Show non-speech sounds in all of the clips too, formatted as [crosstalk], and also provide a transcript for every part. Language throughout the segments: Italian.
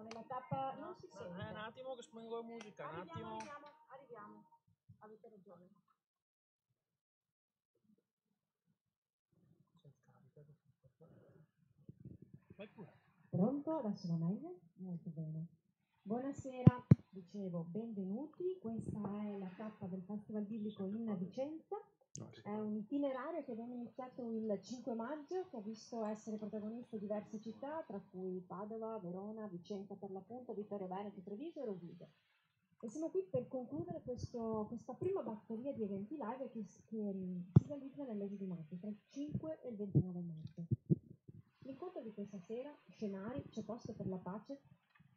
siamo nella tappa, non si sente. Eh, un attimo che spengo la musica, arriviamo, un attimo. Arriviamo, arriviamo, avete ragione. Pronto? Adesso va meglio? Molto bene. Buonasera, dicevo, benvenuti. Questa è la tappa del Festival Biblico in Vicenza è un itinerario che abbiamo iniziato il 5 maggio, che ha visto essere protagonista diverse città, tra cui Padova, Verona, Vicenza per l'appunto, Vittorio Veneto, Treviso e Rovigo. E siamo qui per concludere questo, questa prima batteria di eventi live che, che mm, si realizza nel mese di maggio, tra il 5 e il 29 maggio. L'incontro di questa sera, Scenari, C'è posto per la pace,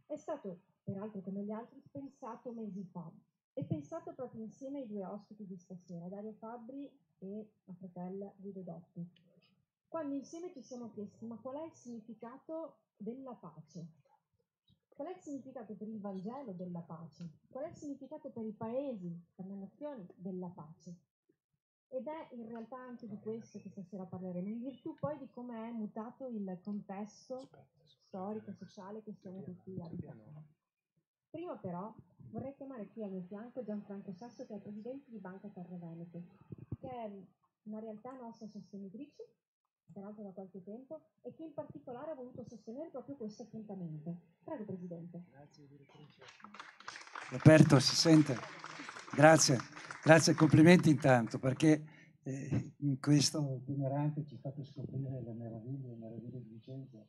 è stato, peraltro come gli altri, pensato mesi fa, e pensato proprio insieme ai due ospiti di stasera, Dario Fabbri e la fratella Guido Dotti. Quando insieme ci siamo chiesti ma qual è il significato della pace? Qual è il significato per il Vangelo della pace? Qual è il significato per i paesi, per le nazioni della pace? Ed è in realtà anche di questo che stasera parleremo, in virtù poi di come è mutato il contesto storico, sociale che siamo tutti abitando. Prima però vorrei chiamare qui al mio fianco Gianfranco Sasso che è presidente di Banca Terre Venete, che è una realtà nostra sostenitrice, peraltro da qualche tempo, e che in particolare ha voluto sostenere proprio questo appuntamento. Prego Presidente. Grazie direttrice. Roberto si sente? Grazie, grazie, e complimenti intanto perché eh, in questo itinerante ci fate scoprire le meraviglie, le meraviglie di Vicenza,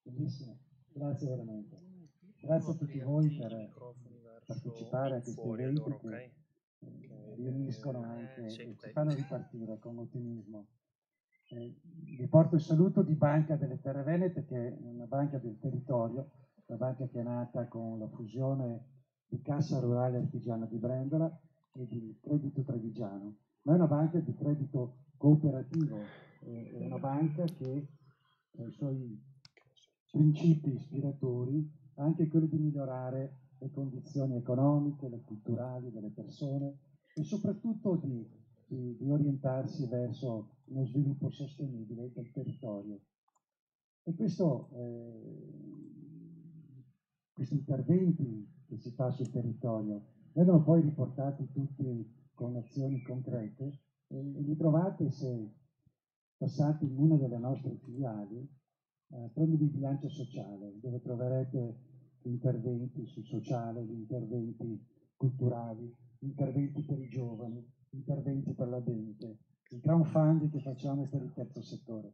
bellissime, grazie veramente. Grazie a tutti voi per partecipare a questi eventi loro, che okay? eh, riuniscono eh, anche, eh, ci fanno ripartire con ottimismo. Eh, vi porto il saluto di Banca delle Terre Venete, che è una banca del territorio, una banca che è nata con la fusione di Cassa Rurale Artigiana di Brendola e di Credito Trevigiano, ma è una banca di credito cooperativo, eh, è una banca che tra i suoi principi ispiratori anche quello di migliorare le condizioni economiche, le culturali delle persone e soprattutto di, di, di orientarsi verso uno sviluppo sostenibile del territorio. E questo, eh, questi interventi che si fa sul territorio vengono poi riportati tutti con azioni concrete e, e li trovate se passate in una delle nostre filiali, eh, di bilancio sociale, dove troverete interventi sociali, sociale, interventi culturali, interventi per i giovani, interventi per l'ambiente. Il crowdfunding che facciamo è stato il terzo settore.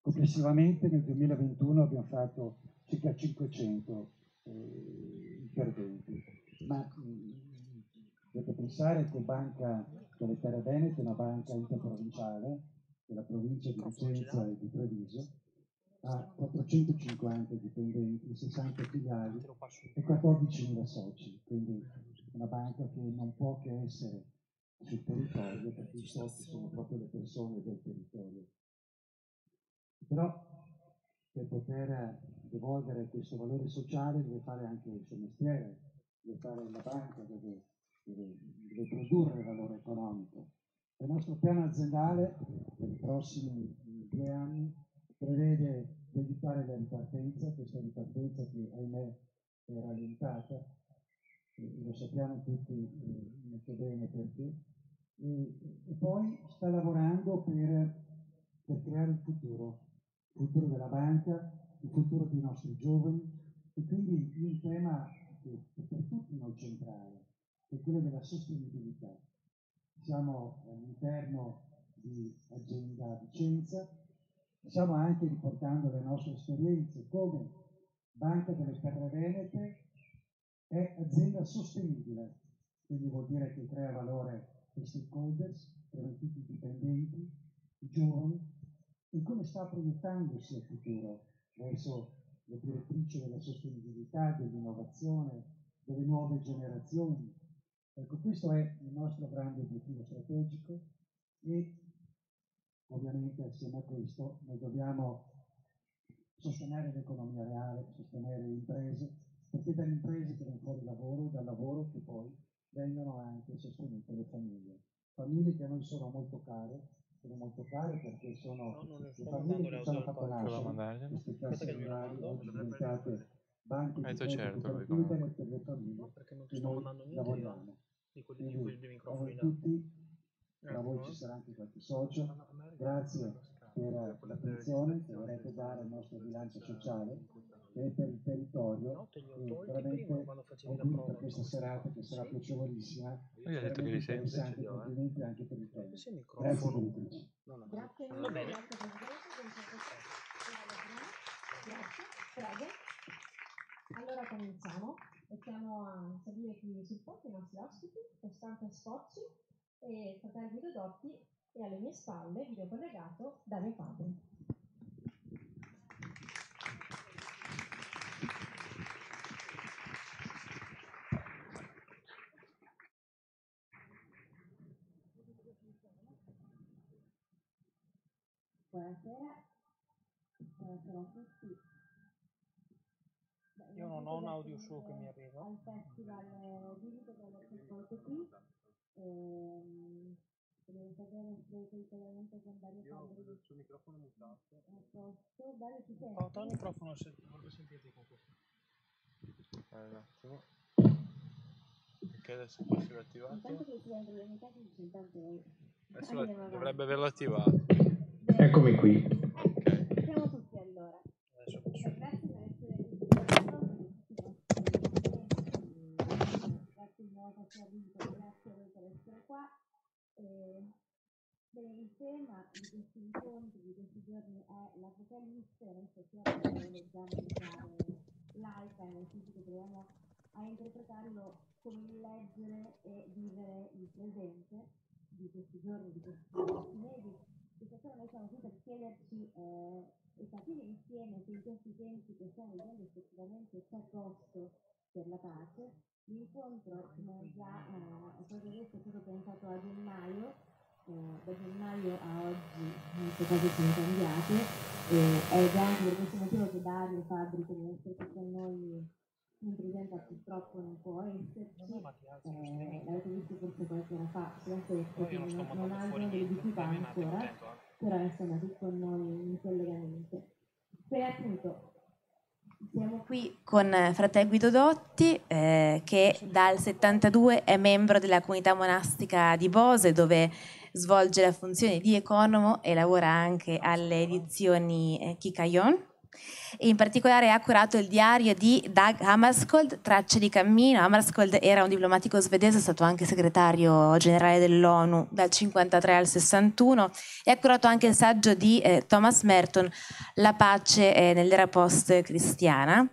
Complessivamente nel 2021 abbiamo fatto circa 500 eh, interventi, ma dovete pensare che Banca delle Terre Venete è una banca interprovinciale della provincia di Vicenza e di Treviso, ha 450 dipendenti, 60 filiali e 14.000 soci, quindi una banca che non può che essere sul territorio perché i soci sono proprio le persone del territorio. Però per poter devolvere questo valore sociale deve fare anche il suo mestiere, deve fare la banca, deve, deve, deve produrre valore economico. Il nostro piano aziendale per i prossimi due anni prevede di evitare la ripartenza, questa ripartenza che ahimè è rallentata, lo sappiamo tutti eh, molto bene perché, e, e poi sta lavorando per, per, creare il futuro, il futuro della banca, il futuro dei nostri giovani e quindi un tema che è per tutti noi centrale, che è quello della sostenibilità. Siamo all'interno di Agenda Vicenza, diciamo anche riportando le nostre esperienze come Banca delle Terre Venete è azienda sostenibile, quindi vuol dire che crea valore ai stakeholders, per tutti i dipendenti, i giovani, e come sta proiettandosi al futuro verso le direttrici della sostenibilità, dell'innovazione, delle nuove generazioni. Ecco, questo è il nostro grande obiettivo strategico e Ovviamente assieme a questo noi dobbiamo sostenere l'economia reale, sostenere le imprese, perché dalle imprese che viene fuori lavoro e dal lavoro che poi vengono anche sostenute le famiglie. Famiglie che a noi sono molto care, sono molto care perché sono no, le famiglie che ci hanno fatto nascere, queste casse rurali oggi diventate banche di credito certo, certo per le famiglie no, perché non che noi lavoriamo. Di quelli, Quindi, di quelli dei microfoni. Tutti tra voi ci ecco. sarà anche qualche socio. Grazie per l'attenzione che vorrete dare al nostro bilancio sociale e per il territorio e veramente auguri per questa serata che sarà piacevolissima e interessante eh. complimenti anche per il premio grazie per il premio grazie va bene grazie prego allora cominciamo mettiamo a salire qui sul posto i nostri ospiti per sforzi e fratello Guido Dotti e alle mie spalle vi ho collegato da mio padre. Buonasera, buonasera a tutti. Io non ho un audio show che mi arriva. Al festival di Vito che ho qui ehm, devo sapere il suo collegamento con Dario Io ho il suo microfono mutato. A posto, Dario ci senti? Porta il microfono se voglio sentirti con questo. Allora, un attimo. Perché adesso questo l'ho attivato? Intanto che si entra nelle tecniche, intanto... Adesso la, dovrebbe averlo attivato. Eccomi qui. Ok. Siamo tutti allora. Adesso posso... Grazie cosa si grazie a voi per essere qua. E, bene, il tema di questi incontri, di questi giorni è l'Apocalisse, noi che leggiamo usare laica nel senso che proviamo a interpretarlo come leggere e vivere il presente di questi giorni, di questi mesi. E stasera noi siamo qui per chiederci eh, e capire insieme se in questi tempi che stiamo vivendo effettivamente c'è posto per la pace L'incontro, ah, come già è eh, stato detto, è stato pensato a gennaio, eh, da gennaio a oggi molte cose sono cambiate eh, ed è anche per questo motivo che Dario Fabri che deve essere con noi in presenza purtroppo non può esserci, eh, l'avete visto forse qualche ora fa sulla festa, non, non ha una delle difficoltà ancora, eh. però insomma qui con noi in collegamento. Per appunto siamo qui con eh, fratello Guido Dotti eh, che dal 72 è membro della comunità monastica di Bose dove svolge la funzione di economo e lavora anche alle edizioni eh, Kikayon in particolare ha curato il diario di Dag Hammarskjöld, Tracce di cammino. Hammarskjöld era un diplomatico svedese, è stato anche segretario generale dell'ONU dal 1953 al 61 e ha curato anche il saggio di eh, Thomas Merton, La pace eh, nell'era post-cristiana.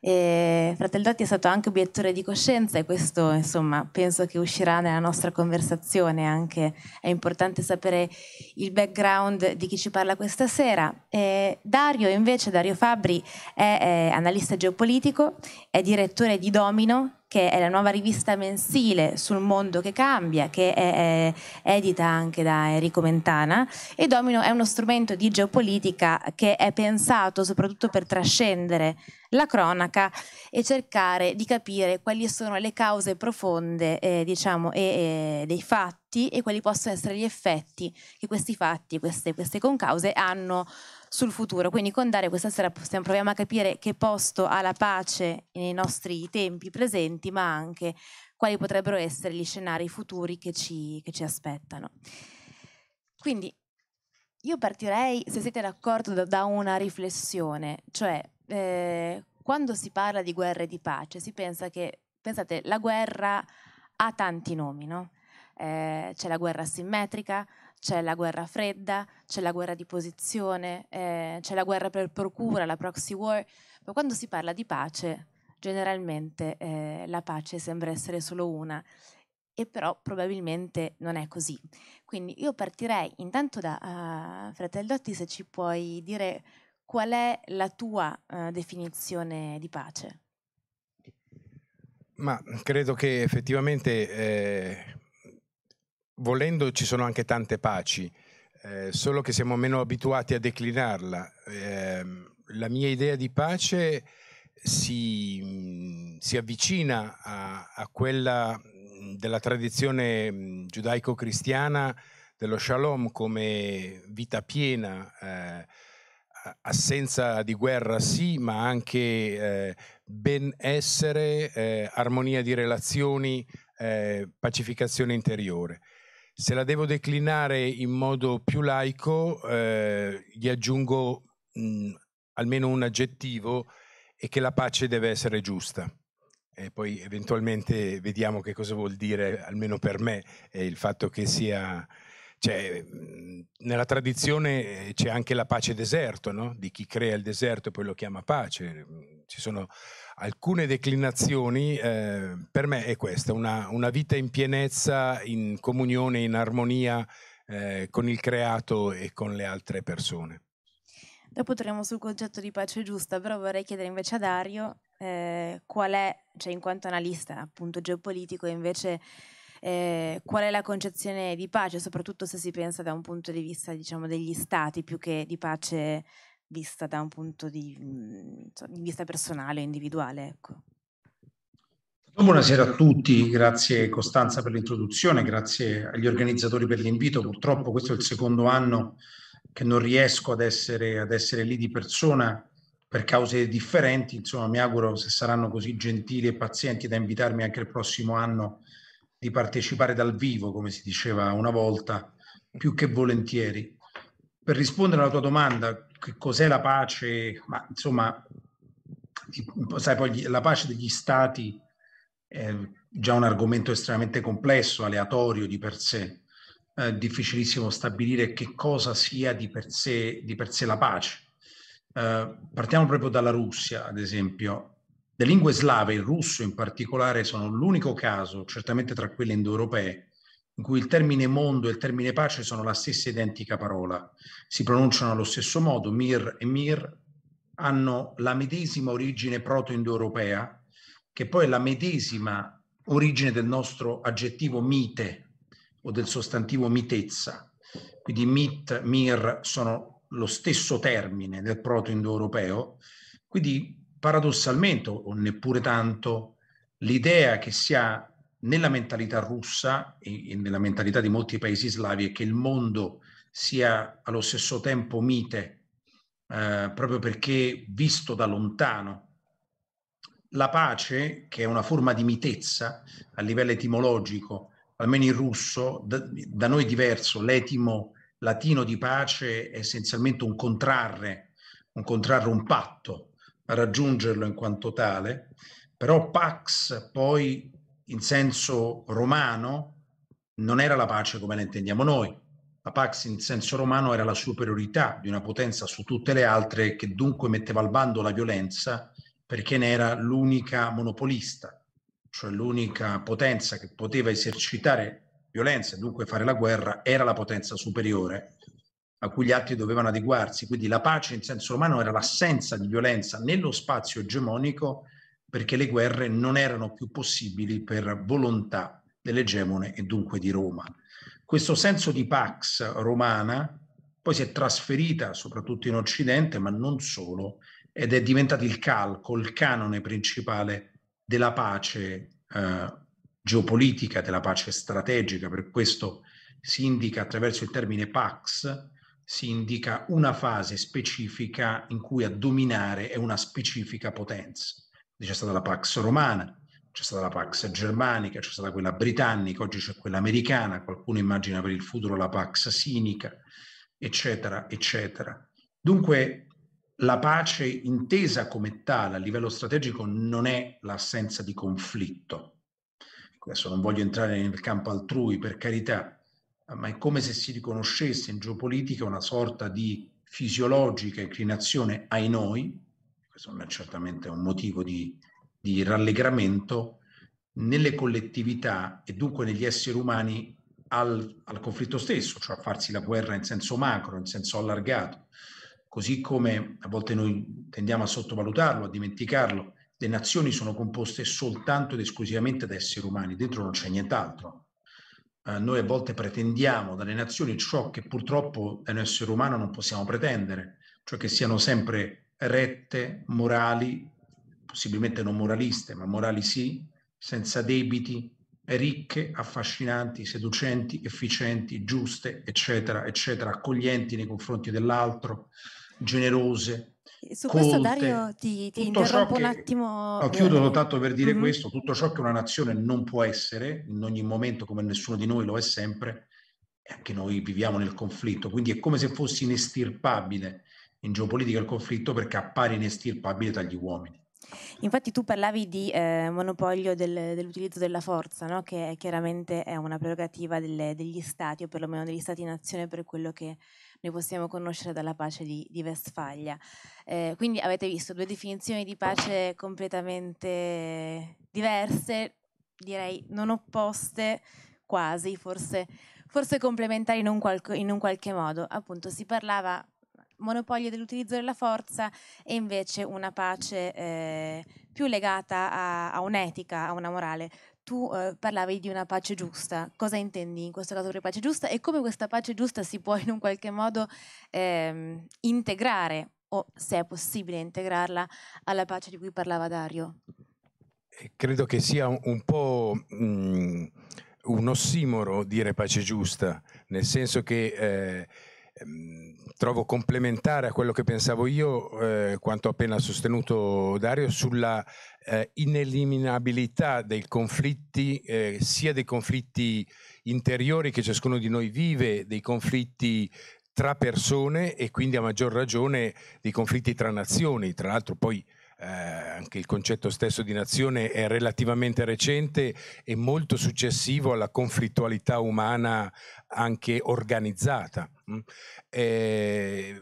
E Dotti è stato anche obiettore di coscienza e questo insomma penso che uscirà nella nostra conversazione anche è importante sapere il background di chi ci parla questa sera. E Dario invece, Dario Fabri è, è eh, analista geopolitico, è direttore di Domino che è la nuova rivista mensile sul mondo che cambia, che è, è edita anche da Enrico Mentana, e Domino è uno strumento di geopolitica che è pensato soprattutto per trascendere la cronaca e cercare di capire quali sono le cause profonde eh, diciamo, e, e dei fatti e quali possono essere gli effetti che questi fatti, queste, queste concause hanno sul futuro. Quindi con Dario questa sera possiamo, proviamo a capire che posto ha la pace nei nostri tempi presenti, ma anche quali potrebbero essere gli scenari futuri che ci, che ci aspettano. Quindi io partirei, se siete d'accordo, da una riflessione, cioè eh, quando si parla di guerra e di pace si pensa che, pensate, la guerra ha tanti nomi, no? Eh, c'è la guerra simmetrica, c'è la guerra fredda, c'è la guerra di posizione, eh, c'è la guerra per procura, la proxy war, ma quando si parla di pace, generalmente eh, la pace sembra essere solo una e però probabilmente non è così. Quindi io partirei intanto da uh, Dotti, se ci puoi dire qual è la tua uh, definizione di pace. Ma credo che effettivamente eh, volendo ci sono anche tante paci, eh, solo che siamo meno abituati a declinarla. Eh, la mia idea di pace si, mm, si avvicina a, a, quella mm, della tradizione mm, giudaico-cristiana dello shalom come vita piena, eh, assenza di guerra sì, ma anche eh, benessere, essere, eh, armonia di relazioni, eh, pacificazione interiore. Se la devo declinare in modo più laico, eh, gli aggiungo mh, mm, almeno un aggettivo e che la pace deve essere giusta. E poi eventualmente vediamo che cosa vuol dire, almeno per me, il fatto che sia... Cioè, mm, nella tradizione eh, c'è anche la pace deserto, no? di chi crea il deserto e poi lo chiama pace. Mm, ci sono alcune declinazioni, eh, per me è questa, una, una, vita in pienezza, in comunione, in armonia eh, con il creato e con le altre persone. Dopo torniamo sul concetto di pace giusta, però vorrei chiedere invece a Dario eh, qual è, cioè in quanto analista appunto geopolitico, invece eh, qual è la concezione di pace, soprattutto se si pensa da un punto di vista diciamo, degli stati più che di pace vista da un punto di, mhmm, di vista personale, individuale. Ecco. Buonasera a tutti, grazie Costanza per l'introduzione, grazie agli organizzatori per l'invito. Purtroppo questo è il secondo anno che non riesco ad essere, ad essere lì di persona per cause differenti, insomma mi auguro se saranno così gentili e pazienti da invitarmi anche il prossimo anno di partecipare dal vivo, come si diceva una volta, più che volentieri. Per rispondere alla tua domanda, che cos'è la pace, ma insomma, sai, poi la pace degli stati è già un argomento estremamente complesso, aleatorio di per sé. È difficilissimo stabilire che cosa sia di per sé, di per sé la pace. Eh, partiamo proprio dalla Russia, ad esempio. Le lingue slave, il russo in particolare, sono l'unico caso, certamente tra quelle indoeuropee, in cui il termine mondo e il termine pace sono la stessa identica parola, si pronunciano allo stesso modo, mir e mir hanno la medesima origine proto-indoeuropea, che poi è la medesima origine del nostro aggettivo mite o del sostantivo mitezza. Quindi mit, mir sono lo stesso termine del proto-indoeuropeo, quindi paradossalmente o neppure tanto l'idea che si ha nella mentalità russa e, nella mentalità di molti paesi slavi è che il mondo sia allo stesso tempo mite, eh, proprio perché visto da lontano. La pace, che è una forma di mitezza a livello etimologico, almeno in russo, da, da noi diverso, l'etimo latino di pace è essenzialmente un contrarre, un contrarre un patto, a raggiungerlo in quanto tale, però pax poi in senso romano non era la pace come la intendiamo noi. La pax in senso romano era la superiorità di una potenza su tutte le altre che dunque metteva al bando la violenza perché ne era l'unica monopolista, cioè l'unica potenza che poteva esercitare violenza e dunque fare la guerra era la potenza superiore a cui gli altri dovevano adeguarsi. Quindi la pace in senso romano era l'assenza di violenza nello spazio egemonico perché le guerre non erano più possibili per volontà dell'egemone e dunque di Roma. Questo senso di pax romana poi si è trasferita soprattutto in Occidente, ma non solo, ed è diventato il calco, il canone principale della pace eh, geopolitica, della pace strategica. Per questo si indica attraverso il termine pax, si indica una fase specifica in cui a dominare è una specifica potenza. C'è stata la Pax romana, c'è stata la Pax germanica, c'è stata quella britannica, oggi c'è quella americana, qualcuno immagina per il futuro la Pax sinica, eccetera, eccetera. Dunque la pace intesa come tale a livello strategico non è l'assenza di conflitto. Adesso non voglio entrare nel campo altrui, per carità, ma è come se si riconoscesse in geopolitica una sorta di fisiologica inclinazione ai noi, non è certamente un motivo di, di rallegramento, nelle collettività e dunque negli esseri umani al, al, conflitto stesso, cioè a farsi la guerra in senso macro, in senso allargato, così come a volte noi tendiamo a sottovalutarlo, a dimenticarlo, le nazioni sono composte soltanto ed esclusivamente da esseri umani, dentro non c'è nient'altro. Eh, noi a volte pretendiamo dalle nazioni ciò che purtroppo da un essere umano non possiamo pretendere, cioè che siano sempre rette, morali, possibilmente non moraliste, ma morali sì, senza debiti, ricche, affascinanti, seducenti, efficienti, giuste, eccetera, eccetera, accoglienti nei confronti dell'altro, generose. Su colte. Dario ti, ti interrompo che, un attimo. No, chiudo eh, soltanto per dire mm-hmm. questo, tutto ciò che una nazione non può essere, in ogni momento come nessuno di noi lo è sempre, e anche noi viviamo nel conflitto, quindi è come se fosse inestirpabile in geopolitica il conflitto perché appare inestirpabile dagli uomini. Infatti tu parlavi di eh, monopolio del, dell'utilizzo della forza, no? che chiaramente è una prerogativa delle, degli stati, o perlomeno degli stati in azione per quello che noi possiamo conoscere dalla pace di, di Vestfalia. Eh, quindi avete visto due definizioni di pace completamente diverse, direi non opposte, quasi, forse, forse complementari in un, qualco, in un qualche modo. Appunto si parlava monopolio dell'utilizzo della forza e invece una pace eh, più legata a, a, un'etica, a una morale. Tu eh, parlavi di una pace giusta, cosa intendi in questo caso per pace giusta e come questa pace giusta si può in un qualche modo ehm, integrare o se è possibile integrarla alla pace di cui parlava Dario? Eh, credo che sia un po' mm, un ossimoro dire pace giusta, nel senso che... Eh, ehm, trovo complementare a quello che pensavo io, eh, quanto appena sostenuto Dario, sulla eh, ineliminabilità dei conflitti, eh, sia dei conflitti interiori che ciascuno di noi vive, dei conflitti tra persone e quindi a maggior ragione dei conflitti tra nazioni. Tra l'altro poi eh, anche il concetto stesso di nazione è relativamente recente e molto successivo alla conflittualità umana anche organizzata. Mm? Eh,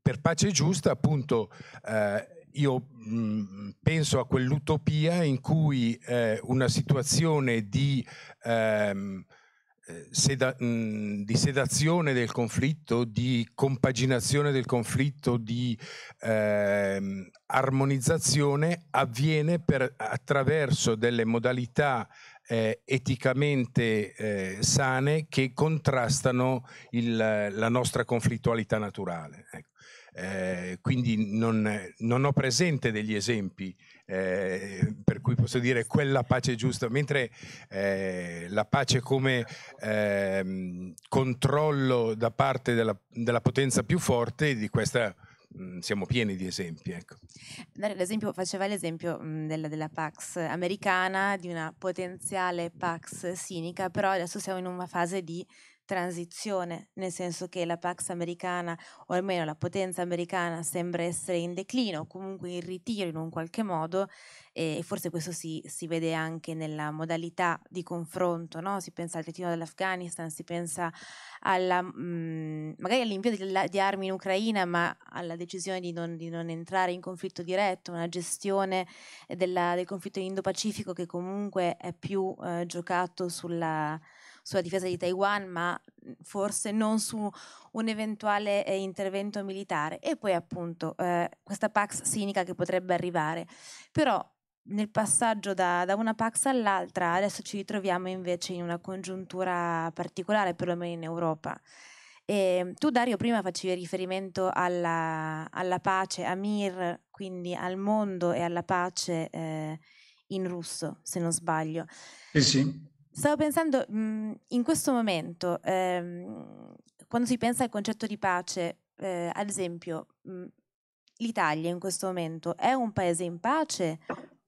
per pace giusta, appunto, eh, io mh, mm, penso a quell'utopia in cui eh, una situazione di... Ehm, eh, seda, mh, di sedazione del conflitto, di compaginazione del conflitto, di eh, armonizzazione avviene per, attraverso delle modalità eh, eticamente eh, sane che contrastano il, la nostra conflittualità naturale. Ecco. Eh, quindi non, non ho presente degli esempi eh, per cui posso dire quella pace giusta, mentre eh, la pace come eh, controllo da parte della, della, potenza più forte, di questa mm, siamo pieni di esempi. Ecco. L'esempio, faceva l'esempio mm, della, della, Pax americana, di una potenziale Pax sinica, però adesso siamo in una fase di transizione, nel senso che la Pax americana, o almeno la potenza americana, sembra essere in declino, comunque in ritiro in un qualche modo, e forse questo si, si vede anche nella modalità di confronto, no? si pensa al ritiro dell'Afghanistan, si pensa alla, mh, mm, magari all'invio di, di, armi in Ucraina, ma alla decisione di non, di non entrare in conflitto diretto, una gestione della, del conflitto indo-pacifico che comunque è più eh, giocato sulla sulla difesa di Taiwan, ma mhmm, forse non su un eventuale eh, intervento militare. E poi appunto eh, questa Pax sinica che potrebbe arrivare. Però nel passaggio da, da, una Pax all'altra adesso ci ritroviamo invece in una congiuntura particolare, perlomeno in Europa. E ehm, tu Dario prima facevi riferimento alla, alla, pace, a Mir, quindi al mondo e alla pace eh, in russo, se non sbaglio. Eh sì. Stavo pensando, mh, mm, in questo momento, ehm, quando si pensa al concetto di pace, eh, ad esempio, mh, mm, l'Italia in questo momento è un paese in pace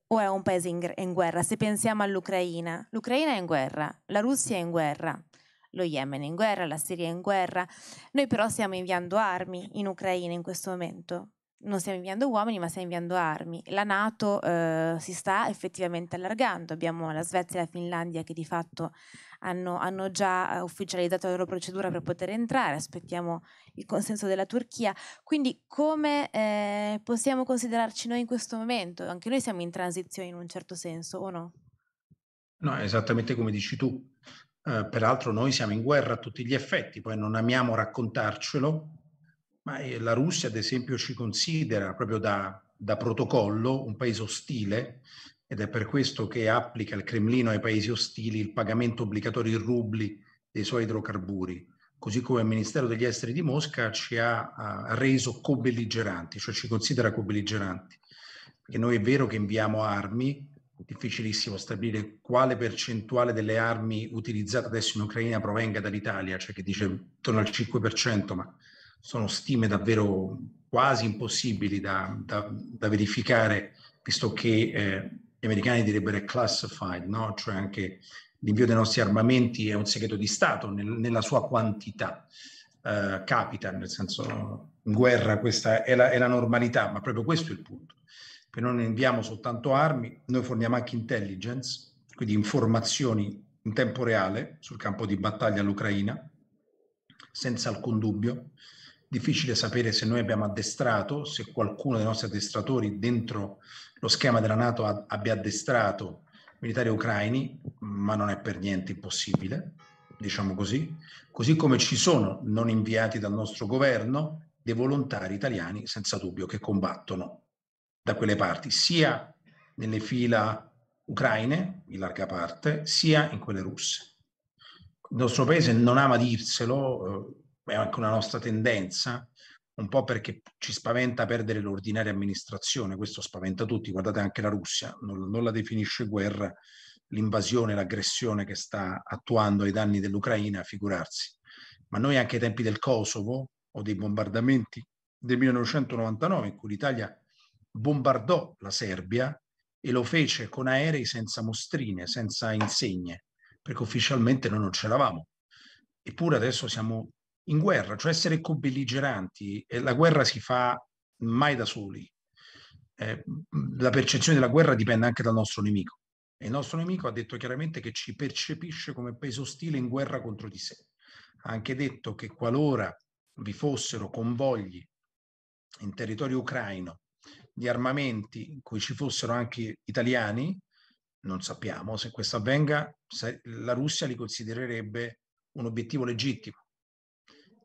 o è un paese in, in, guerra? Se pensiamo all'Ucraina, l'Ucraina è in guerra, la Russia è in guerra, lo Yemen è in guerra, la Siria è in guerra, noi però stiamo inviando armi in Ucraina in questo momento non stiamo inviando uomini ma stiamo inviando armi. La Nato eh, si sta effettivamente allargando, abbiamo la Svezia e la Finlandia che di fatto hanno, hanno già eh, ufficializzato la loro procedura per poter entrare, aspettiamo il consenso della Turchia, quindi come eh, possiamo considerarci noi in questo momento? Anche noi siamo in transizione in un certo senso o no? No, esattamente come dici tu. Eh, peraltro noi siamo in guerra a tutti gli effetti, poi non amiamo raccontarcelo, ma eh, la Russia, ad esempio, ci considera proprio da, da protocollo un paese ostile ed è per questo che applica il Cremlino ai paesi ostili il pagamento obbligatorio in rubli dei suoi idrocarburi, così come il Ministero degli Esteri di Mosca ci ha, ha reso cobelligeranti, cioè ci considera cobelligeranti. Perché noi è vero che inviamo armi, difficilissimo stabilire quale percentuale delle armi utilizzate adesso in Ucraina provenga dall'Italia, cioè che dice intorno al 5%, ma sono stime davvero quasi impossibili da, da, da verificare, visto che eh, gli americani direbbero classified, no? cioè anche l'invio dei nostri armamenti è un segreto di Stato nel, nella sua quantità. Eh, capita, nel senso, in guerra questa è la, è la normalità, ma proprio questo è il punto. Perché noi non inviamo soltanto armi, noi forniamo anche intelligence, quindi informazioni in tempo reale sul campo di battaglia all'Ucraina, senza alcun dubbio difficile sapere se noi abbiamo addestrato, se qualcuno dei nostri addestratori dentro lo schema della Nato a, abbia addestrato militari ucraini, ma non è per niente impossibile, diciamo così, così come ci sono non inviati dal nostro governo dei volontari italiani senza dubbio che combattono da quelle parti, sia nelle fila ucraine, in larga parte, sia in quelle russe. Il nostro paese non ama dirselo, eh, è anche una nostra tendenza, un po' perché ci spaventa perdere l'ordinaria amministrazione, questo spaventa tutti, guardate anche la Russia, non, non la definisce guerra l'invasione, l'aggressione che sta attuando ai danni dell'Ucraina, figurarsi. Ma noi anche ai tempi del Kosovo o dei bombardamenti del 1999 in cui l'Italia bombardò la Serbia e lo fece con aerei senza mostrine, senza insegne, perché ufficialmente noi non c'eravamo. Eppure adesso siamo in guerra, cioè essere co-belligeranti. La guerra si fa mai da soli. Eh, la percezione della guerra dipende anche dal nostro nemico. E il nostro nemico ha detto chiaramente che ci percepisce come paese ostile in guerra contro di sé. Ha anche detto che qualora vi fossero convogli in territorio ucraino di armamenti in cui ci fossero anche italiani, non sappiamo se questo avvenga, la Russia li considererebbe un obiettivo legittimo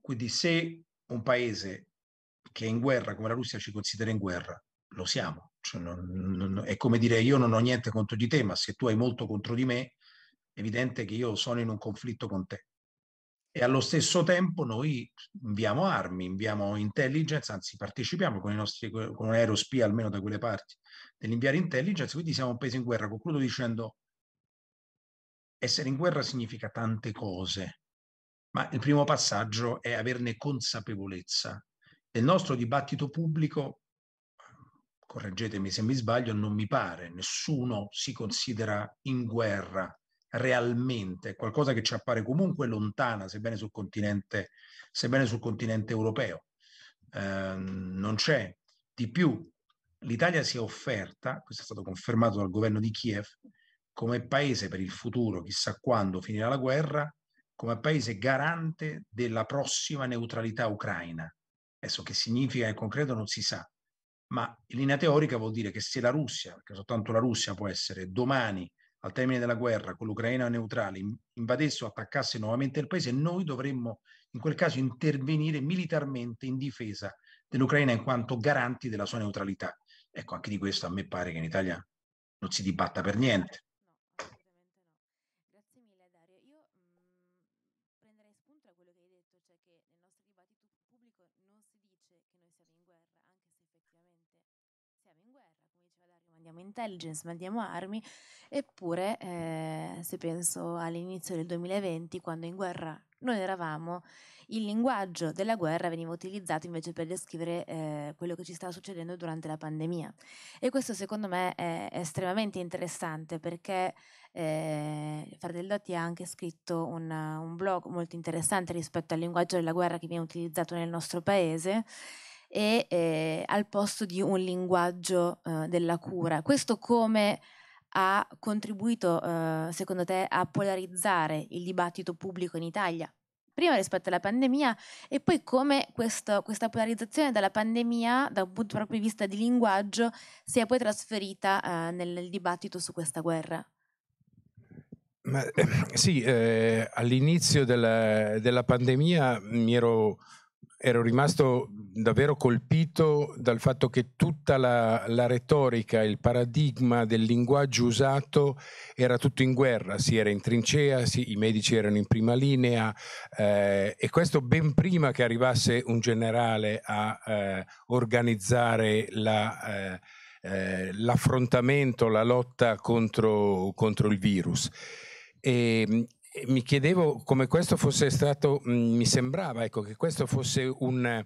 quindi se un paese che è in guerra come la Russia ci considera in guerra, lo siamo. Cioè, non, non, è come dire io non ho niente contro di te, ma se tu hai molto contro di me, è evidente che io sono in un conflitto con te. E allo stesso tempo noi inviamo armi, inviamo intelligence, anzi partecipiamo con, i nostri, con aerospia almeno da quelle parti dell'inviare intelligence, quindi siamo un paese in guerra. Concludo dicendo essere in guerra significa tante cose, ma il primo passaggio è averne consapevolezza. Nel nostro dibattito pubblico, correggetemi se mi sbaglio, non mi pare, nessuno si considera in guerra realmente, è qualcosa che ci appare comunque lontana, sebbene sul continente, sebbene sul continente europeo. Eh, non c'è di più. L'Italia si è offerta, questo è stato confermato dal governo di Kiev, come paese per il futuro, chissà quando finirà la guerra, come paese garante della prossima neutralità ucraina. Adesso che significa in concreto non si sa, ma in linea teorica vuol dire che se la Russia, perché soltanto la Russia può essere domani al termine della guerra con l'Ucraina neutrale, invadesse o attaccasse nuovamente il paese, noi dovremmo in quel caso intervenire militarmente in difesa dell'Ucraina in quanto garanti della sua neutralità. Ecco, anche di questo a me pare che in Italia non si dibatta per niente. intelligence, ma diamo armi, eppure eh, se penso all'inizio del 2020, quando in guerra noi eravamo, il linguaggio della guerra veniva utilizzato invece per descrivere eh, quello che ci stava succedendo durante la pandemia. E questo secondo me è estremamente interessante perché eh, Fardellotti ha anche scritto una, un blog molto interessante rispetto al linguaggio della guerra che viene utilizzato nel nostro paese e eh, al posto di un linguaggio eh, della cura. Questo come ha contribuito, eh, secondo te, a polarizzare il dibattito pubblico in Italia? Prima rispetto alla pandemia e poi come questo, questa polarizzazione dalla pandemia, da un punto proprio di vista di linguaggio, si è poi trasferita eh, nel dibattito su questa guerra. Ma, [clears throat] sì, eh, all'inizio della, della pandemia mi ero ero rimasto davvero colpito dal fatto che tutta la, la, retorica, il paradigma del linguaggio usato era tutto in guerra, si era in trincea, si, i medici erano in prima linea eh, e questo ben prima che arrivasse un generale a eh, organizzare la... Eh, eh l'affrontamento, la lotta contro, contro il virus. E, mi chiedevo come questo fosse stato, mi sembrava ecco, che questo fosse un,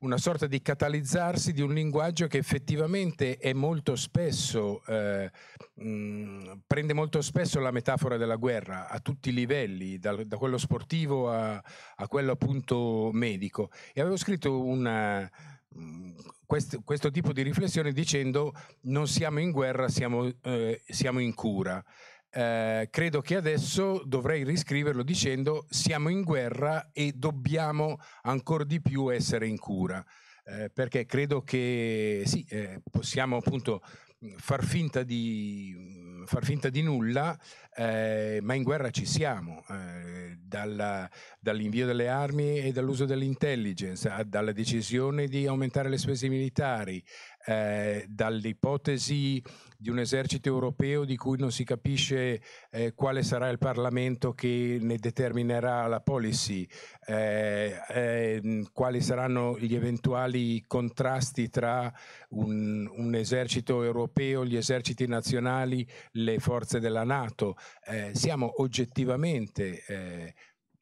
una sorta di catalizzarsi di un linguaggio che effettivamente è molto spesso, eh, mh, prende molto spesso la metafora della guerra a tutti i livelli, da, da quello sportivo a, a, quello appunto medico. E avevo scritto una, mh, quest, questo tipo di riflessione dicendo non siamo in guerra, siamo, eh, siamo in cura. Eh, credo che adesso dovrei riscriverlo dicendo siamo in guerra e dobbiamo ancora di più essere in cura. Eh, perché credo che sì, eh, possiamo appunto mm, far finta di, mm, far finta di nulla, eh, ma in guerra ci siamo, eh, dalla, dall'invio delle armi e dall'uso dell'intelligence, a, dalla decisione di aumentare le spese militari, eh, dall'ipotesi di un esercito europeo di cui non si capisce eh, quale sarà il Parlamento che ne determinerà la policy, eh, ehm, quali saranno gli eventuali contrasti tra un, un, esercito europeo, gli eserciti nazionali, le forze della Nato. Eh, siamo oggettivamente eh,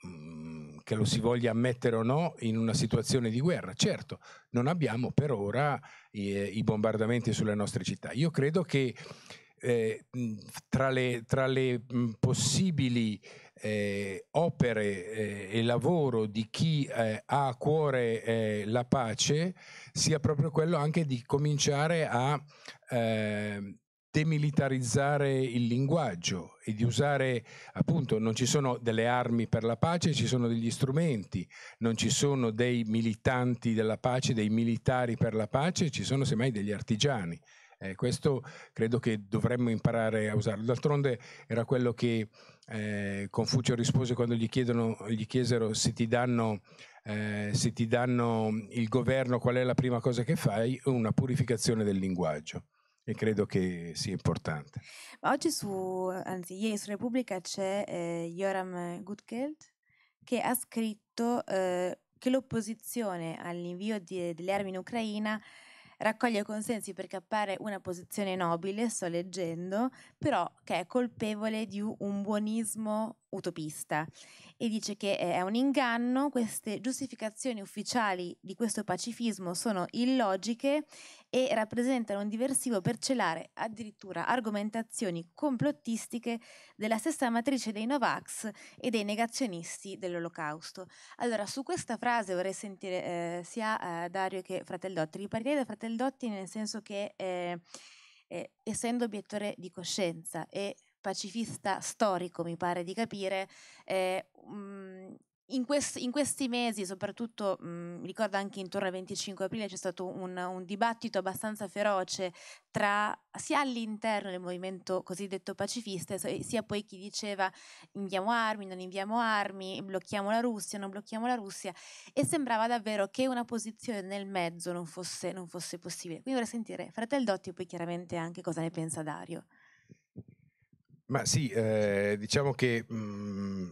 mm, che lo si voglia ammettere o no, in una situazione di guerra. Certo, non abbiamo per ora i, eh, i bombardamenti sulle nostre città. Io credo che eh, tra, le, tra le, possibili eh, opere eh, e lavoro di chi eh, ha a cuore eh, la pace sia proprio quello anche di cominciare a demilitarizzare il linguaggio e di usare, appunto, non ci sono delle armi per la pace, ci sono degli strumenti, non ci sono dei militanti della pace, dei militari per la pace, ci sono semmai degli artigiani. Eh, questo credo che dovremmo imparare a usarlo. D'altronde era quello che eh, Confucio rispose quando gli, chiedono, gli chiesero se ti, danno, eh, se ti danno il governo qual è la prima cosa che fai, una purificazione del linguaggio e credo che sia importante. Ma oggi su, anzi ieri su Repubblica c'è eh, Joram Gutkeld che ha scritto eh, che l'opposizione all'invio di, delle armi in Ucraina raccoglie consensi perché appare una posizione nobile, sto leggendo, però che è colpevole di un buonismo utopista e dice che è un inganno, queste giustificazioni ufficiali di questo pacifismo sono illogiche e rappresentano un diversivo per celare addirittura argomentazioni complottistiche della stessa matrice dei Novax e dei negazionisti dell'Olocausto. Allora, su questa frase vorrei sentire eh, sia eh, Dario che Fratellotti. Ripartirei da Fratellotti nel senso che... Eh, eh, essendo obiettore di coscienza e pacifista storico, mi pare di capire, eh, mm, in, quest- in, questi mesi, soprattutto mh, mm, ricordo anche intorno al 25 aprile, c'è stato un, un dibattito abbastanza feroce tra sia all'interno del movimento cosiddetto pacifista, sia poi chi diceva inviamo armi, non inviamo armi, blocchiamo la Russia, non blocchiamo la Russia, e sembrava davvero che una posizione nel mezzo non fosse, non fosse possibile. Quindi vorrei sentire Fratel Dotti e poi chiaramente anche cosa ne pensa Dario. Ma sì, eh, diciamo che mh, mm,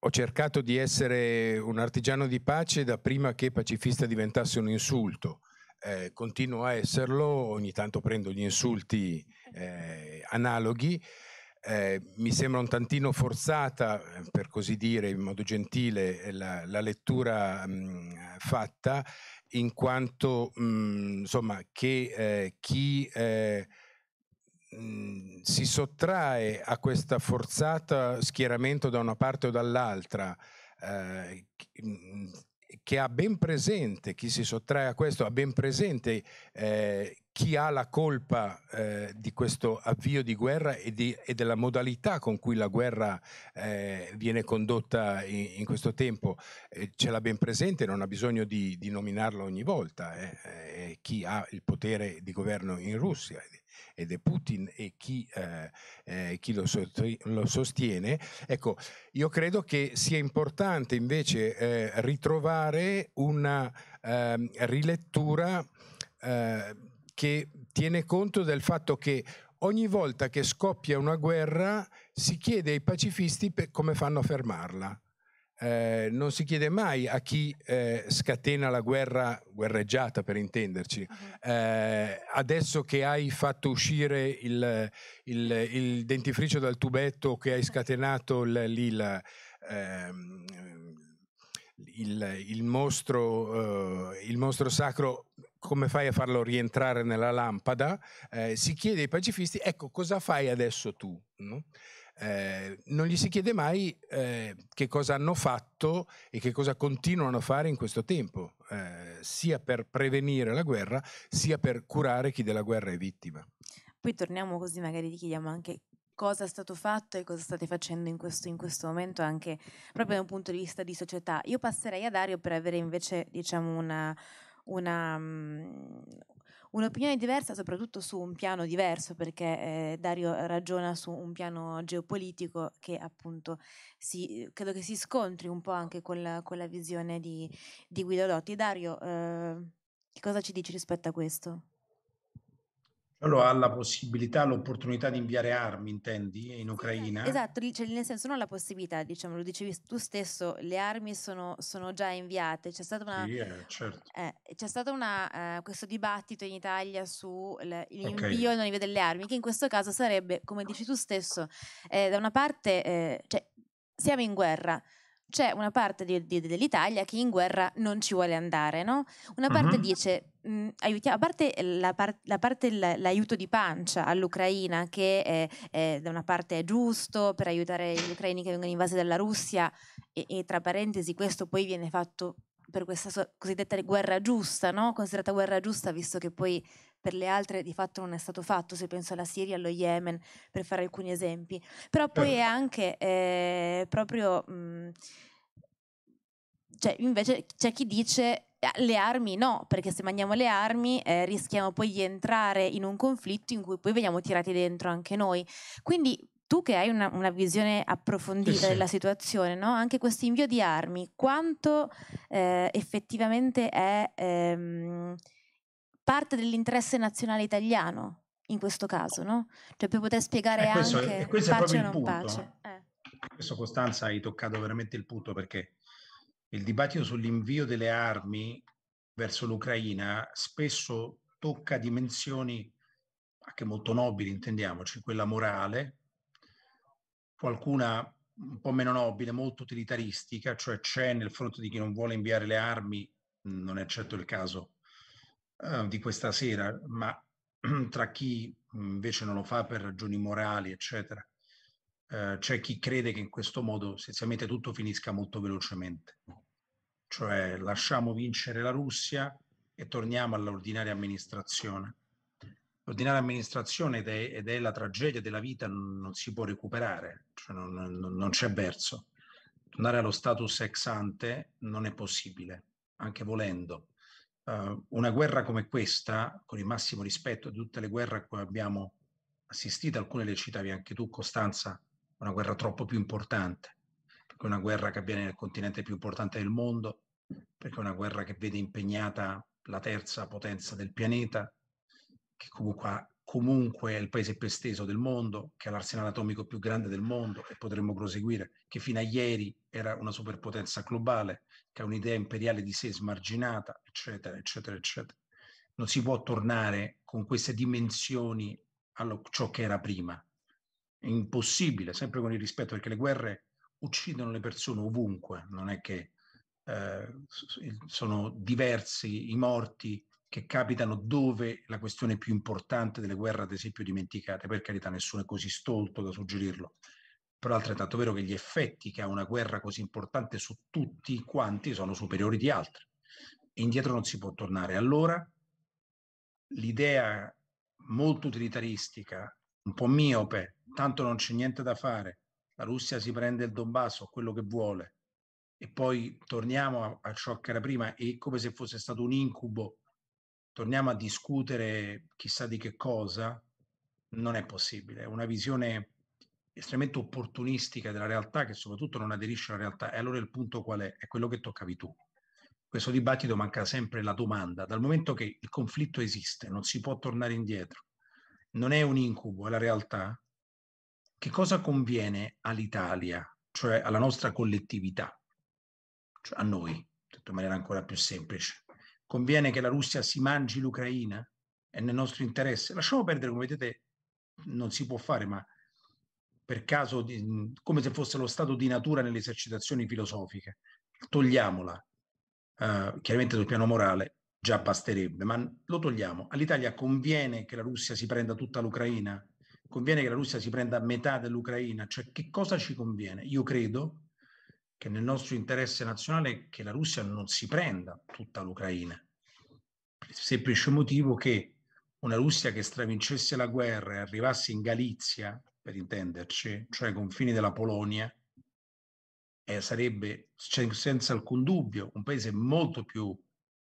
ho cercato di essere un artigiano di pace da prima che pacifista diventasse un insulto. Eh, continuo a esserlo, ogni tanto prendo gli insulti eh, analoghi. Eh, mi sembra un tantino forzata, per così dire, in modo gentile, la, la lettura mh, mm, fatta, in quanto mh, mm, insomma, che eh, chi eh, si sottrae a questo forzato schieramento da una parte o dall'altra, eh, che ha ben presente chi si sottrae a questo, ha ben presente eh, chi ha la colpa eh, di questo avvio di guerra e, di, e, della modalità con cui la guerra eh, viene condotta in, in questo tempo, eh, ce l'ha ben presente, non ha bisogno di, di nominarlo ogni volta, eh, eh, chi ha il potere di governo in Russia ed è Putin e chi, eh, eh, chi lo, so, lo, sostiene. Ecco, io credo che sia importante invece eh, ritrovare una ehm, rilettura eh, che tiene conto del fatto che ogni volta che scoppia una guerra si chiede ai pacifisti come fanno a fermarla. Eh, non si chiede mai a chi eh, scatena la guerra, guerreggiata per intenderci, eh, adesso che hai fatto uscire il, il, il, dentifricio dal tubetto, che hai scatenato lì la, ehm, il, il, mostro, uh, il mostro sacro, come fai a farlo rientrare nella lampada? Eh, si chiede ai pacifisti, ecco, cosa fai adesso tu? No? Eh, non gli si chiede mai eh, che cosa hanno fatto e che cosa continuano a fare in questo tempo, eh, sia per prevenire la guerra, sia per curare chi della guerra è vittima. Poi torniamo così, magari ti chiediamo anche cosa è stato fatto e cosa state facendo in questo, in questo, momento anche proprio da un punto di vista di società. Io passerei a Dario per avere invece diciamo una, una, mm, un'opinione diversa soprattutto su un piano diverso perché eh, Dario ragiona su un piano geopolitico che appunto si, credo che si scontri un po' anche con la, con la visione di, di Guido Lotti. Dario, eh, che cosa ci dici rispetto a questo? Allora ha la possibilità, l'opportunità di inviare armi, intendi, in Ucraina? Esatto, cioè, nel senso non ha la possibilità, diciamo, lo dicevi tu stesso, le armi sono, sono già inviate, c'è stato una, sì, eh, certo. eh, c'è stato una, eh, questo dibattito in Italia sull'invio okay. e non invio delle armi, che in questo caso sarebbe, come dici tu stesso, eh, da una parte eh, cioè, siamo in guerra, c'è una parte di, di, dell'Italia che in guerra non ci vuole andare, no? Una mhm. parte uh-huh. dice, mh, mm, aiutiamo, a parte, la par- la parte l- l'aiuto di pancia all'Ucraina, che è, è, da una parte è giusto per aiutare gli ucraini che vengono invasi dalla Russia, e, e tra parentesi questo poi viene fatto per questa so- cosiddetta guerra giusta, no? considerata guerra giusta, visto che poi per le altre di fatto non è stato fatto, se penso alla Siria, allo Yemen, per fare alcuni esempi. Però poi eh. è anche eh, proprio... Mh, mhmm, cioè, invece c'è chi dice ah, le armi no, perché se mandiamo le armi eh, rischiamo poi di entrare in un conflitto in cui poi veniamo tirati dentro anche noi. Quindi tu che hai una, una visione approfondita sì. della situazione, no? anche questo invio di armi, quanto eh, effettivamente è... Ehm, parte dell'interesse nazionale italiano in questo caso, no? Cioè per poter spiegare eh, questo, anche questo pace o non punto. pace. Eh. Questo Costanza hai toccato veramente il punto perché il dibattito sull'invio delle armi verso l'Ucraina spesso tocca dimensioni anche molto nobili, intendiamoci, quella morale, qualcuna un po' meno nobile, molto utilitaristica, cioè c'è nel fronte di chi non vuole inviare le armi, non è certo il caso Ehm, di questa sera, ma [clears throat] tra chi mhmm, invece non lo fa per ragioni morali, eccetera, eh, c'è chi crede che in questo modo essenzialmente tutto finisca molto velocemente. Cioè lasciamo vincere la Russia e torniamo all'ordinaria amministrazione. L'ordinaria amministrazione ed è, ed è la tragedia della vita, non si può recuperare, cioè non, non, non c'è verso tornare allo status ex ante non è possibile, anche volendo uh, una guerra come questa, con il massimo rispetto di tutte le guerre a cui abbiamo assistito, alcune le citavi anche tu Costanza, una guerra troppo più importante, perché è una guerra che avviene nel continente più importante del mondo, perché è una guerra che vede impegnata la terza potenza del pianeta, che comunque ha comunque è il paese più esteso del mondo, che ha l'arsenale atomico più grande del mondo e potremmo proseguire, che fino a ieri era una superpotenza globale, che ha un'idea imperiale di sé smarginata, eccetera, eccetera, eccetera. Non si può tornare con queste dimensioni a ciò che era prima. È impossibile, sempre con il rispetto, perché le guerre uccidono le persone ovunque, non è che eh, sono diversi i morti che capitano dove la questione più importante delle guerre, ad esempio, dimenticate, per carità nessuno è così stolto da suggerirlo, però altrettanto vero che gli effetti che ha una guerra così importante su tutti quanti sono superiori di altre. Indietro non si può tornare. Allora l'idea molto utilitaristica, un po' miope, tanto non c'è niente da fare, la Russia si prende il Donbass o quello che vuole, e poi torniamo a, a ciò che era prima, e come se fosse stato un incubo torniamo a discutere chissà di che cosa, non è possibile. È una visione estremamente opportunistica della realtà che soprattutto non aderisce alla realtà. E allora il punto qual è? È quello che toccavi tu. Questo dibattito manca sempre la domanda. Dal momento che il conflitto esiste, non si può tornare indietro, non è un incubo, è la realtà, che cosa conviene all'Italia, cioè alla nostra collettività, cioè a noi, in maniera ancora più semplice? conviene che la Russia si mangi l'Ucraina? È nel nostro interesse? Lasciamo perdere, come vedete, non si può fare, ma per caso, di, mhmm, come se fosse lo stato di natura nelle esercitazioni filosofiche. Togliamola, uh, chiaramente sul piano morale, già basterebbe, ma lo togliamo. All'Italia conviene che la Russia si prenda tutta l'Ucraina? Conviene che la Russia si prenda metà dell'Ucraina? Cioè, che cosa ci conviene? Io credo che nel nostro interesse nazionale che la Russia non si prenda tutta l'Ucraina, semplice motivo che una Russia che stravincesse la guerra e arrivasse in Galizia, per intenderci, cioè ai confini della Polonia, eh, sarebbe senza alcun dubbio un paese molto più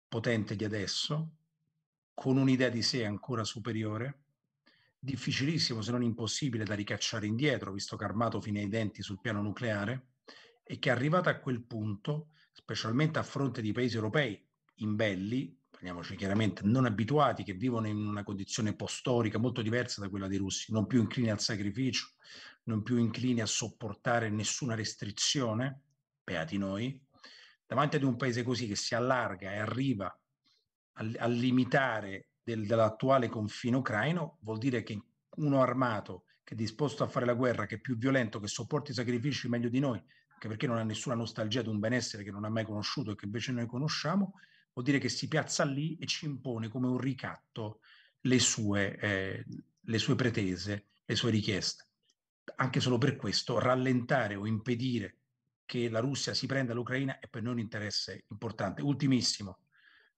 potente di adesso, con un'idea di sé ancora superiore, difficilissimo se non impossibile da ricacciare indietro, visto che armato fino ai denti sul piano nucleare, e che arrivata a quel punto, specialmente a fronte di paesi europei imbelli, parliamoci chiaramente, non abituati, che vivono in una condizione postorica molto diversa da quella dei russi, non più inclini al sacrificio, non più inclini a sopportare nessuna restrizione, beati noi, davanti ad un paese così che si allarga e arriva a, limitare del, dell'attuale confine ucraino, vuol dire che uno armato che è disposto a fare la guerra, che è più violento, che sopporta i sacrifici meglio di noi, anche perché non ha nessuna nostalgia di un benessere che non ha mai conosciuto e che invece noi conosciamo, vuol dire che si piazza lì e ci impone come un ricatto le sue, eh, le sue pretese, le sue richieste. Anche solo per questo rallentare o impedire che la Russia si prenda l'Ucraina è per noi un interesse importante. Ultimissimo,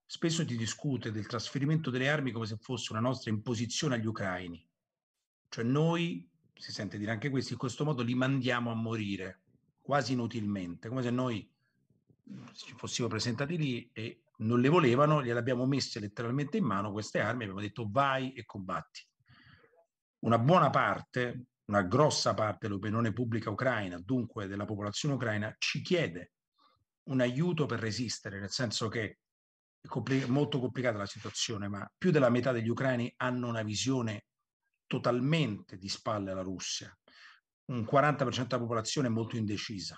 spesso si discute del trasferimento delle armi come se fosse una nostra imposizione agli ucraini. Cioè noi, si sente dire anche questo, in questo modo li mandiamo a morire, quasi inutilmente, come se noi ci fossimo presentati lì e non le volevano, gliele abbiamo messe letteralmente in mano queste armi, abbiamo detto vai e combatti. Una buona parte, una grossa parte dell'opinione pubblica ucraina, dunque della popolazione ucraina, ci chiede un aiuto per resistere, nel senso che è compli- molto complicata la situazione, ma più della metà degli ucraini hanno una visione totalmente di spalle alla Russia. Un 40% della popolazione è molto indecisa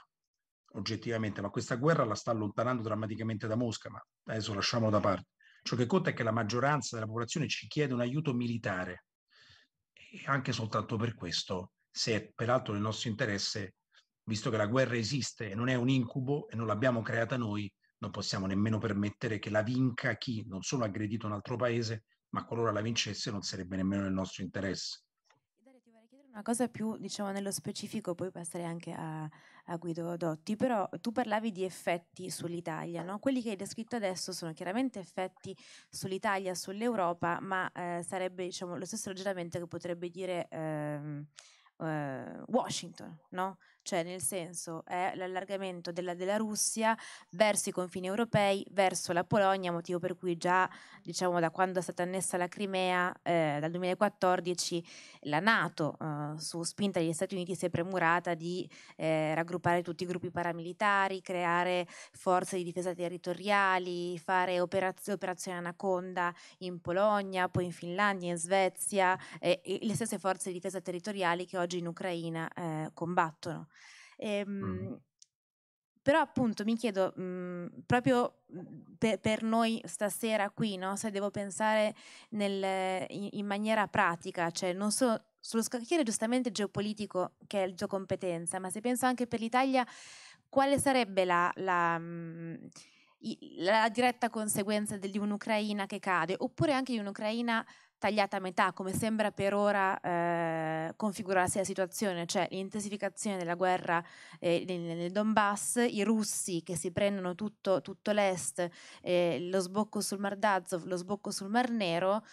oggettivamente, ma questa guerra la sta allontanando drammaticamente da Mosca, ma adesso lasciamo da parte. Ciò che conta è che la maggioranza della popolazione ci chiede un aiuto militare e anche soltanto per questo, se è peraltro nel nostro interesse, visto che la guerra esiste e non è un incubo e non l'abbiamo creata noi, non possiamo nemmeno permettere che la vinca chi non solo ha aggredito un altro paese, ma qualora la vincesse non sarebbe nemmeno nel nostro interesse. Una cosa più, diciamo, nello specifico, poi passerei anche a, a Guido Dotti, però tu parlavi di effetti sull'Italia, no? quelli che hai descritto adesso sono chiaramente effetti sull'Italia, sull'Europa, ma eh, sarebbe diciamo, lo stesso ragionamento che potrebbe dire... Ehm, eh, Washington, no? cioè nel senso è l'allargamento della, della Russia verso i confini europei, verso la Polonia, motivo per cui già diciamo da quando è stata annessa la Crimea eh, dal 2014 la Nato eh, su spinta degli Stati Uniti si è premurata di eh, raggruppare tutti i gruppi paramilitari, creare forze di difesa territoriali, fare operaz- operazione Anaconda in Polonia, poi in Finlandia, in Svezia, eh, le stesse forze di difesa territoriali che oggi in Ucraina eh, combattono. Ehm, mm. Però appunto mi chiedo, mh, mhmm, proprio mhmm, per, per, noi stasera qui, no? se devo pensare nel, in, in, maniera pratica, cioè non solo sullo scacchiere giustamente geopolitico che è la tua competenza, ma se penso anche per l'Italia, quale sarebbe la, la mh, mhmm, la diretta conseguenza di un'Ucraina che cade, oppure anche di un'Ucraina tagliata a metà, come sembra per ora eh, configurarsi la situazione, cioè l'intensificazione della guerra eh, nel, nel, Donbass, i russi che si prendono tutto, tutto l'est, eh, lo sbocco sul Mar d'Azov, lo sbocco sul Mar Nero,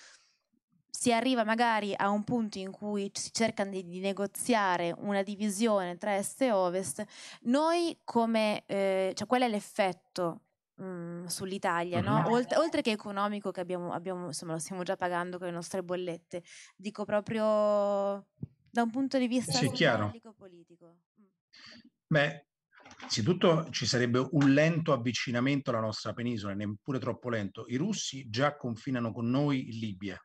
si arriva magari a un punto in cui si cercano di, di negoziare una divisione tra est e ovest, noi come, eh, cioè qual è l'effetto Mhmm, sull'Italia, no? oltre, oltre, che economico che abbiamo, abbiamo, insomma, lo stiamo già pagando con le nostre bollette, dico proprio da un punto di vista sì, politico. Beh, Innanzitutto ci sarebbe un lento avvicinamento alla nostra penisola, neppure troppo lento. I russi già confinano con noi in Libia.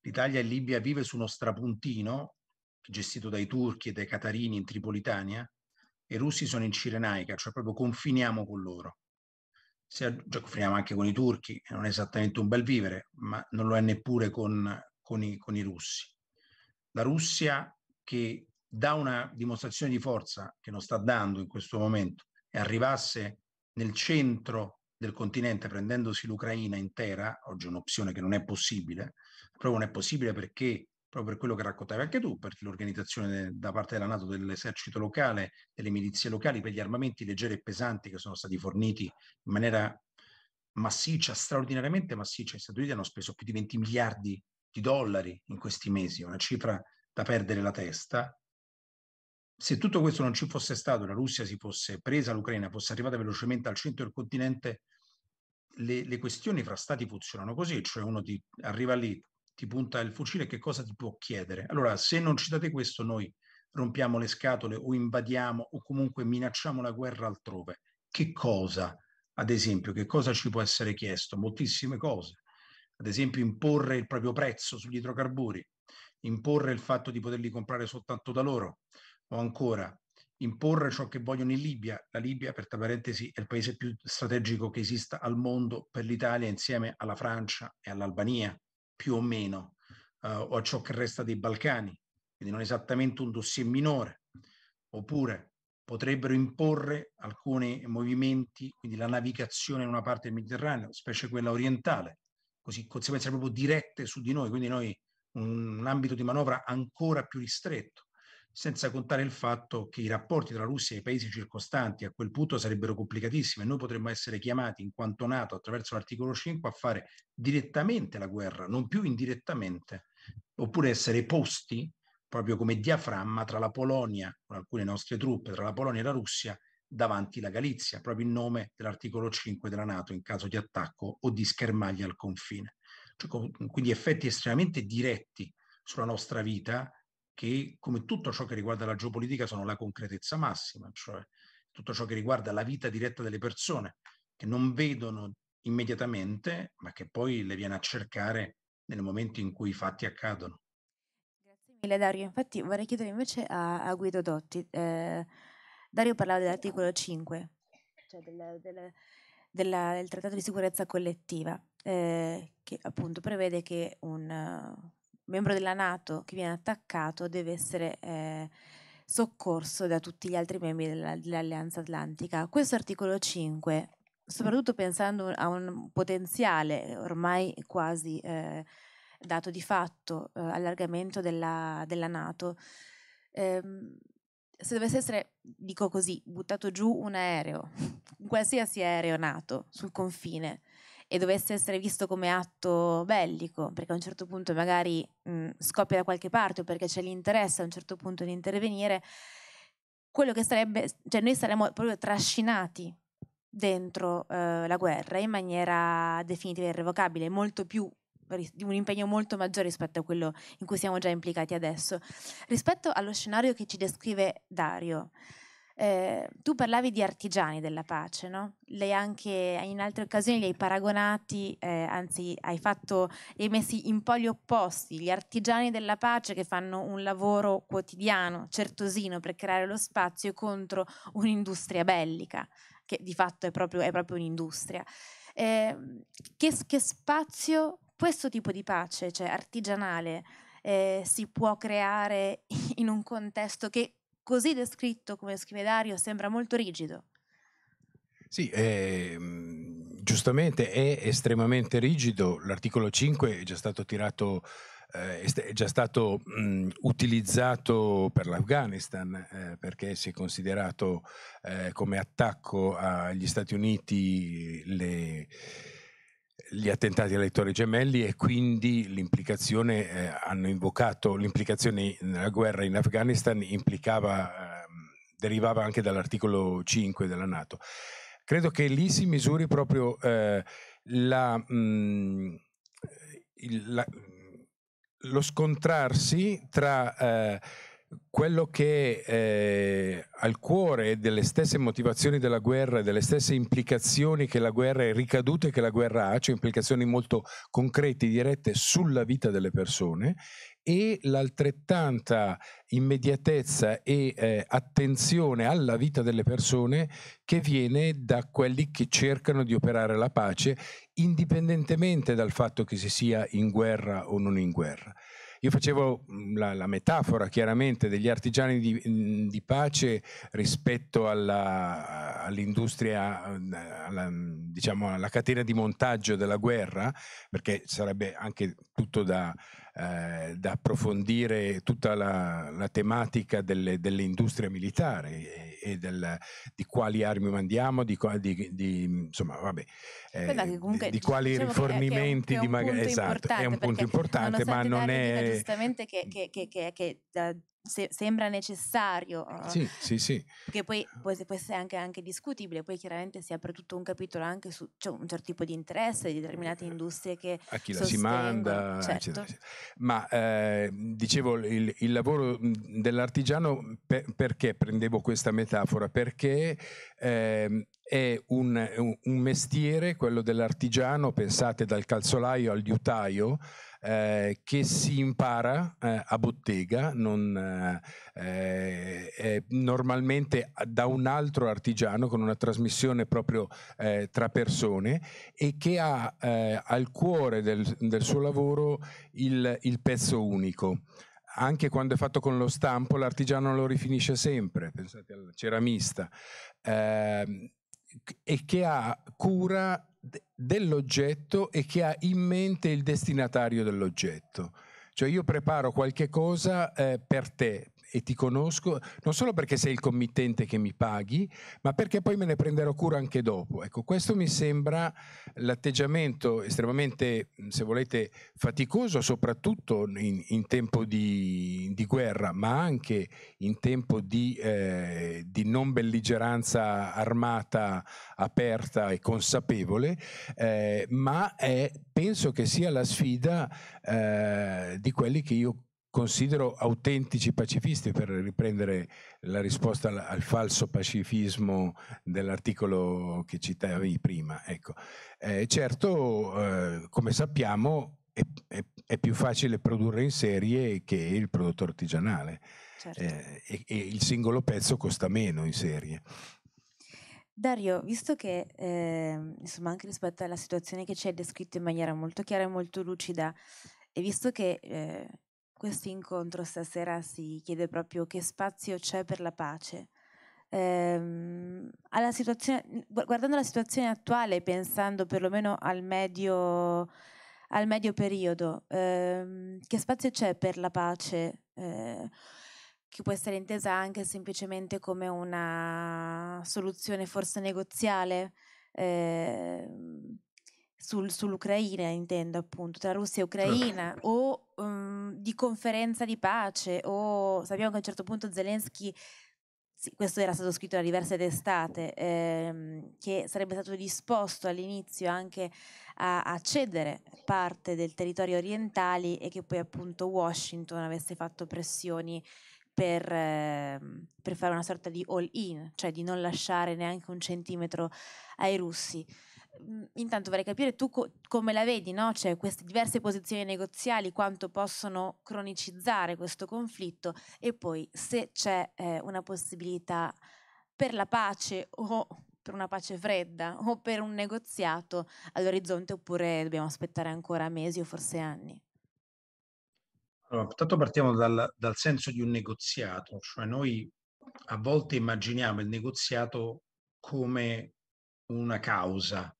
L'Italia e Libia vive su uno strapuntino gestito dai turchi e dai catarini in Tripolitania e i russi sono in Cirenaica, cioè proprio confiniamo con loro se giocoffriamo anche con i turchi, non è esattamente un bel vivere, ma non lo è neppure con, con, i, con i russi. La Russia che dà una dimostrazione di forza che non sta dando in questo momento e arrivasse nel centro del continente prendendosi l'Ucraina intera, oggi è un'opzione che non è possibile, proprio non è possibile perché proprio per quello che raccontavi anche tu, per l'organizzazione da parte della Nato dell'esercito locale, delle milizie locali, per gli armamenti leggeri e pesanti che sono stati forniti in maniera massiccia, straordinariamente massiccia. Gli Stati Uniti hanno speso più di 20 miliardi di dollari in questi mesi, una cifra da perdere la testa. Se tutto questo non ci fosse stato, la Russia si fosse presa l'Ucraina, fosse arrivata velocemente al centro del continente, le, le questioni fra stati funzionano così, cioè uno ti arriva lì, ti punta il fucile, che cosa ti può chiedere? Allora, se non ci date questo, noi rompiamo le scatole o invadiamo o comunque minacciamo la guerra altrove. Che cosa, ad esempio, che cosa ci può essere chiesto? Moltissime cose. Ad esempio, imporre il proprio prezzo sugli idrocarburi, imporre il fatto di poterli comprare soltanto da loro, o ancora imporre ciò che vogliono in Libia. La Libia, per tra parentesi, è il paese più strategico che esista al mondo per l'Italia insieme alla Francia e all'Albania più o meno, eh, o a ciò che resta dei Balcani, quindi non esattamente un dossier minore, oppure potrebbero imporre alcuni movimenti, quindi la navigazione in una parte del Mediterraneo, specie quella orientale, così conseguenze proprio dirette su di noi, quindi noi un ambito di manovra ancora più ristretto senza contare il fatto che i rapporti tra Russia e i paesi circostanti a quel punto sarebbero complicatissimi e noi potremmo essere chiamati, in quanto NATO, attraverso l'articolo 5, a fare direttamente la guerra, non più indirettamente, oppure essere posti proprio come diaframma tra la Polonia, con alcune nostre truppe, tra la Polonia e la Russia, davanti la Galizia, proprio in nome dell'articolo 5 della Nato in caso di attacco o di schermaglia al confine. Cioè, quindi effetti estremamente diretti sulla nostra vita che, come tutto ciò che riguarda la geopolitica, sono la concretezza massima, cioè tutto ciò che riguarda la vita diretta delle persone, che non vedono immediatamente, ma che poi le viene a cercare nel momento in cui i fatti accadono. Grazie mille Dario, infatti vorrei chiedere invece a, a Guido Dotti. Eh, Dario parlava dell'articolo 5, cioè del, del, della, del Trattato di sicurezza collettiva, eh, che appunto prevede che un, membro della Nato che viene attaccato deve essere eh, soccorso da tutti gli altri membri della, dell'Alleanza Atlantica. Questo articolo 5, soprattutto pensando a un potenziale ormai quasi eh, dato di fatto eh, allargamento della, della Nato, ehm, se dovesse essere, dico così, buttato giù un aereo, un [laughs] qualsiasi aereo nato sul confine, e dovesse essere visto come atto bellico, perché a un certo punto magari mh, mhmm, scoppia da qualche parte o perché c'è l'interesse a un certo punto di intervenire, quello che sarebbe, cioè noi saremmo proprio trascinati dentro eh, la guerra in maniera definitiva e irrevocabile, molto più un impegno molto maggiore rispetto a quello in cui siamo già implicati adesso. Rispetto allo scenario che ci descrive Dario, Ehm, tu parlavi di artigiani della pace, no? Lei anche in altre occasioni li hai paragonati, eh, anzi hai, fatto, li hai messi in poli opposti, gli artigiani della pace che fanno un lavoro quotidiano, certosino, per creare lo spazio contro un'industria bellica, che di fatto è proprio, è proprio un'industria. Eh, che, che, spazio questo tipo di pace, cioè artigianale, eh, si può creare in un contesto che così descritto come scrive Dario sembra molto rigido. Sì, eh, giustamente è estremamente rigido, l'articolo 5 è già stato tirato eh, è già stato mh, utilizzato per l'Afghanistan eh, perché si è considerato eh, come attacco agli Stati Uniti le, gli attentati alle torri gemelli e quindi l'implicazione eh, hanno invocato l'implicazione nella guerra in Afghanistan implicava eh, derivava anche dall'articolo 5 della Nato. Credo che lì si misuri proprio eh, la, mh, mm, il, la, lo scontrarsi tra eh, quello che è eh, al cuore delle stesse motivazioni della guerra e delle stesse implicazioni che la guerra e ricadute che la guerra ha, cioè implicazioni molto concrete, e dirette sulla vita delle persone e l'altrettanta immediatezza e eh, attenzione alla vita delle persone che viene da quelli che cercano di operare la pace indipendentemente dal fatto che si sia in guerra o non in guerra. Io facevo mm, la, la metafora chiaramente degli artigiani di, mm, di pace rispetto alla, all'industria, mm, alla, diciamo alla catena di montaggio della guerra, perché sarebbe anche tutto da eh, da approfondire tutta la, la tematica delle, dell'industria militare e, e del, di quali armi mandiamo, di, di, di insomma, vabbè, eh, comunque, di, quali diciamo rifornimenti che è, che è di magari esatto, è un punto importante, ma non è giustamente che, che, che da se, sembra necessario. Eh, sì, sì, sì. Che poi, può essere anche, anche, discutibile, poi chiaramente si apre tutto un capitolo anche su cioè, un certo tipo di interesse di determinate eh, industrie che... A chi la si manda, certo. eccetera, eccetera. Ma eh, dicevo, il, il, lavoro dell'artigiano, per, perché prendevo questa metafora? Perché eh, è un, un, mestiere, quello dell'artigiano, pensate dal calzolaio al liutaio, eh, che si impara eh, a bottega, non, eh, eh normalmente da un altro artigiano con una trasmissione proprio eh, tra persone e che ha eh, al cuore del, del, suo lavoro il, il pezzo unico anche quando è fatto con lo stampo, l'artigiano lo rifinisce sempre, pensate al ceramista. Eh, e che ha cura dell'oggetto e che ha in mente il destinatario dell'oggetto. Cioè io preparo qualche cosa eh, per te, e ti conosco non solo perché sei il committente che mi paghi, ma perché poi me ne prenderò cura anche dopo. Ecco, questo mi sembra l'atteggiamento estremamente, se volete, faticoso, soprattutto in, in tempo di, di, guerra, ma anche in tempo di, eh, di non belligeranza armata aperta e consapevole, eh, ma è, penso che sia la sfida eh, di quelli che io considero autentici pacifisti, per riprendere la risposta al, al falso pacifismo dell'articolo che citavi prima. Ecco. Eh, certo, eh, come sappiamo, è, è, è, più facile produrre in serie che il prodotto artigianale certo. eh, e, e il singolo pezzo costa meno in serie. Dario, visto che eh, insomma anche rispetto alla situazione che ci hai descritto in maniera molto chiara e molto lucida e visto che eh, questo incontro stasera si chiede proprio che spazio c'è per la pace. Ehm, guardando la situazione attuale, pensando perlomeno al medio, al medio periodo, ehm, che spazio c'è per la pace? Eh, che può essere intesa anche semplicemente come una soluzione forse negoziale eh, sul, sull'Ucraina, intendo appunto, tra Russia e Ucraina, o um, di conferenza di pace o sappiamo che a un certo punto Zelensky sì, questo era stato scritto da diverse testate, ehm, che sarebbe stato disposto all'inizio anche a, a, cedere parte del territorio orientale e che poi appunto Washington avesse fatto pressioni per, ehm, per fare una sorta di all-in, cioè di non lasciare neanche un centimetro ai russi. Mhmm, intanto vorrei capire tu co- come la vedi, no? cioè, queste diverse posizioni negoziali, quanto possono cronicizzare questo conflitto e poi se c'è eh, una possibilità per la pace o per una pace fredda o per un negoziato all'orizzonte oppure dobbiamo aspettare ancora mesi o forse anni. Allora, intanto partiamo dal, dal senso di un negoziato, cioè noi a volte immaginiamo il negoziato come una causa,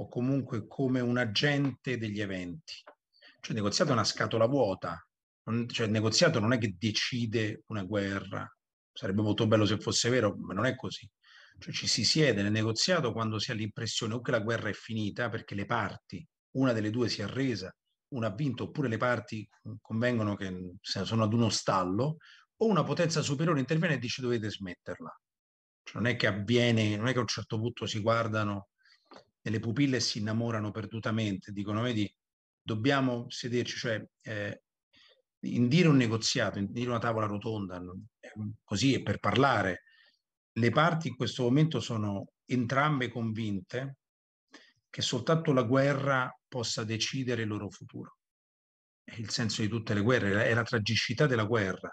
o comunque come un agente degli eventi. Cioè il negoziato è una scatola vuota, non, cioè il negoziato non è che decide una guerra, sarebbe molto bello se fosse vero, ma non è così. Cioè ci si siede nel negoziato quando si ha l'impressione o che la guerra è finita perché le parti, una delle due si è arresa, una ha vinto, oppure le parti convengono che sono ad uno stallo, o una potenza superiore interviene e dice dovete smetterla. Cioè non è che avviene, non è che a un certo punto si guardano e le pupille si innamorano perdutamente, dicono, vedi, dobbiamo sederci, cioè eh, indire un negoziato, indire una tavola rotonda, eh, così è per parlare. Le parti in questo momento sono entrambe convinte che soltanto la guerra possa decidere il loro futuro. È il senso di tutte le guerre, è la tragicità della guerra.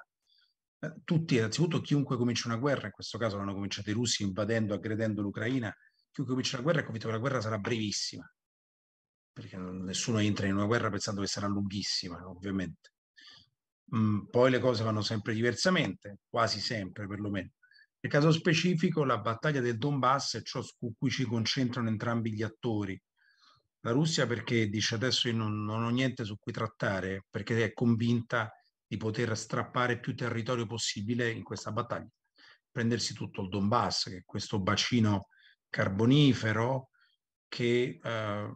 Eh, tutti, innanzitutto chiunque comincia una guerra, in questo caso l'hanno cominciato i russi invadendo, aggredendo l'Ucraina, più comincia la guerra, è convinto che la guerra sarà brevissima, perché nessuno entra in una guerra pensando che sarà lunghissima, ovviamente. Mm, poi le cose vanno sempre diversamente, quasi sempre perlomeno. Nel caso specifico, la battaglia del Donbass è ciò su cui ci concentrano entrambi gli attori. La Russia perché dice adesso io non, non ho niente su cui trattare, perché è convinta di poter strappare più territorio possibile in questa battaglia. Prendersi tutto il Donbass, che è questo bacino carbonifero che eh,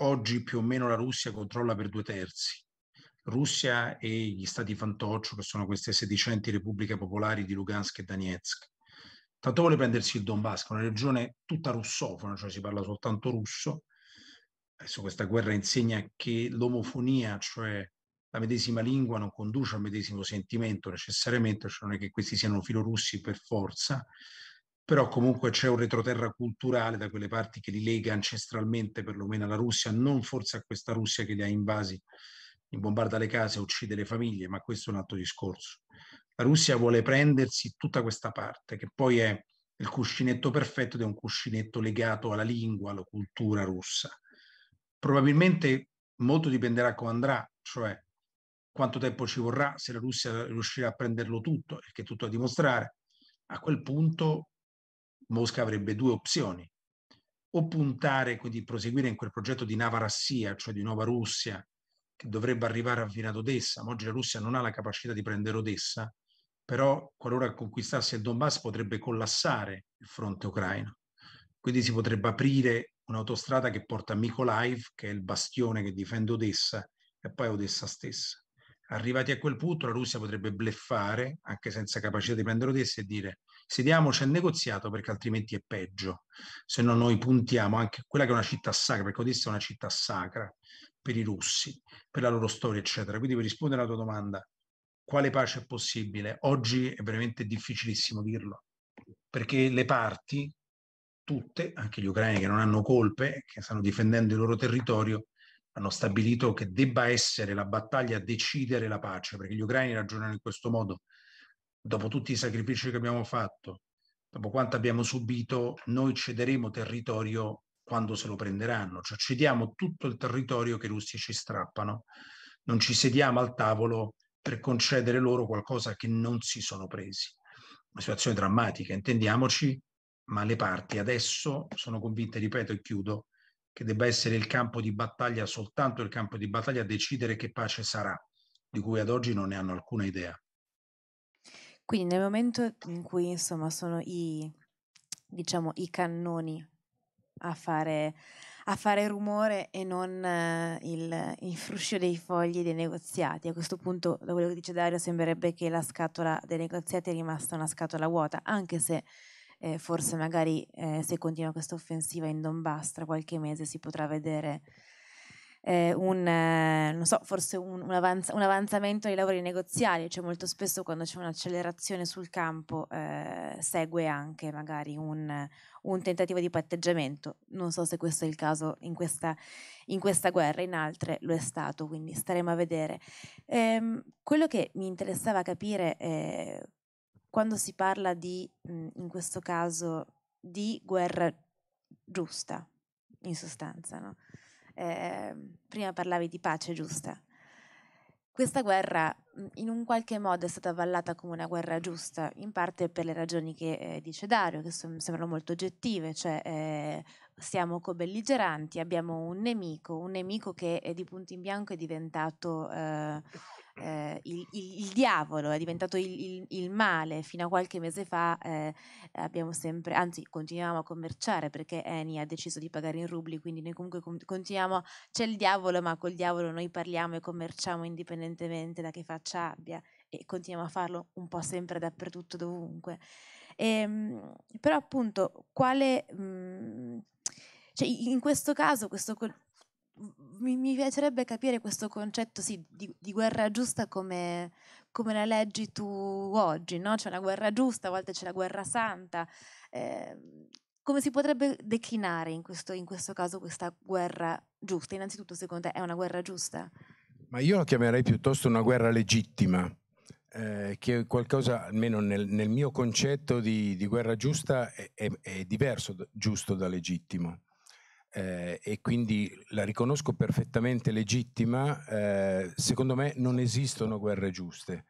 oggi più o meno la Russia controlla per due terzi. Russia e gli stati fantoccio, che sono queste sedicenti repubbliche popolari di Lugansk e Donetsk. Tanto vuole prendersi il Donbass, che è una regione tutta russofona, cioè si parla soltanto russo. Adesso questa guerra insegna che l'omofonia, cioè la medesima lingua, non conduce al medesimo sentimento necessariamente, cioè non è che questi siano filorussi per forza, però comunque c'è un retroterra culturale da quelle parti che li lega ancestralmente perlomeno alla Russia, non forse a questa Russia che li ha invasi, bombarda le case, uccide le famiglie, ma questo è un altro discorso. La Russia vuole prendersi tutta questa parte, che poi è il cuscinetto perfetto ed è un cuscinetto legato alla lingua, alla cultura russa. Probabilmente molto dipenderà come andrà, cioè quanto tempo ci vorrà, se la Russia riuscirà a prenderlo tutto, perché tutto a dimostrare. A quel punto Mosca avrebbe due opzioni, o puntare, quindi proseguire in quel progetto di Navarassia, cioè di Nuova Russia, che dovrebbe arrivare fino ad Odessa, ma oggi la Russia non ha la capacità di prendere Odessa, però qualora conquistasse il Donbass potrebbe collassare il fronte ucraino. Quindi si potrebbe aprire un'autostrada che porta a Mykolaiv, che è il bastione che difende Odessa, e poi Odessa stessa. Arrivati a quel punto la Russia potrebbe bleffare, anche senza capacità di prendere Odessa, e dire sediamoci al negoziato perché altrimenti è peggio, se no noi puntiamo anche quella che è una città sacra, perché Odessa è una città sacra per i russi, per la loro storia, eccetera. Quindi per rispondere alla tua domanda, quale pace è possibile? Oggi è veramente difficilissimo dirlo, perché le parti, tutte, anche gli ucraini che non hanno colpe, che stanno difendendo il loro territorio, hanno stabilito che debba essere la battaglia a decidere la pace, perché gli ucraini ragionano in questo modo dopo tutti i sacrifici che abbiamo fatto, dopo quanto abbiamo subito, noi cederemo territorio quando se lo prenderanno, cioè cediamo tutto il territorio che i russi ci strappano, non ci sediamo al tavolo per concedere loro qualcosa che non si sono presi. Una situazione drammatica, intendiamoci, ma le parti adesso sono convinte, ripeto e chiudo, che debba essere il campo di battaglia, soltanto il campo di battaglia, a decidere che pace sarà, di cui ad oggi non ne hanno alcuna idea. Quindi nel momento in cui insomma sono i, diciamo, i cannoni a fare, a fare rumore e non eh, il, il, fruscio dei fogli dei negoziati. A questo punto, da quello che dice Dario, sembrerebbe che la scatola dei negoziati è rimasta una scatola vuota, anche se eh, forse magari eh, se continua questa offensiva in Donbass tra qualche mese si potrà vedere eh, un, eh, non so, forse un, un, avanz- un, avanzamento nei lavori negoziali, cioè molto spesso quando c'è un'accelerazione sul campo eh, segue anche magari un, un, tentativo di patteggiamento. Non so se questo è il caso in questa, in questa guerra, in altre lo è stato, quindi staremo a vedere. Ehm, quello che mi interessava capire eh, quando si parla di, mm, in questo caso, di guerra giusta, in sostanza, no? eh, prima parlavi di pace giusta. Questa guerra mhmm, in un qualche modo è stata avvallata come una guerra giusta, in parte per le ragioni che eh, dice Dario, che so- sembrano molto oggettive, cioè eh, siamo co-belligeranti, abbiamo un nemico, un nemico che di punto in bianco è diventato eh, eh, il, il, il, diavolo, è diventato il, il, male. Fino a qualche mese fa eh, abbiamo sempre, anzi continuiamo a commerciare perché Eni ha deciso di pagare in rubli, quindi noi comunque continuiamo, c'è il diavolo, ma col diavolo noi parliamo e commerciamo indipendentemente da che faccia abbia e continuiamo a farlo un po' sempre dappertutto, dovunque. E, ehm, però appunto, quale... Mh, mm, cioè, in questo caso, questo, mi, mi, piacerebbe capire questo concetto sì, di, di, guerra giusta come, come, la leggi tu oggi, no? C'è una guerra giusta, a volte c'è la guerra santa. Eh, come si potrebbe declinare in questo, in questo, caso questa guerra giusta? Innanzitutto, secondo te, è una guerra giusta? Ma io la chiamerei piuttosto una guerra legittima, eh, che è qualcosa, almeno nel, nel mio concetto di, di guerra giusta, è, è, è diverso giusto da legittimo eh, e quindi la riconosco perfettamente legittima, eh, secondo me non esistono guerre giuste.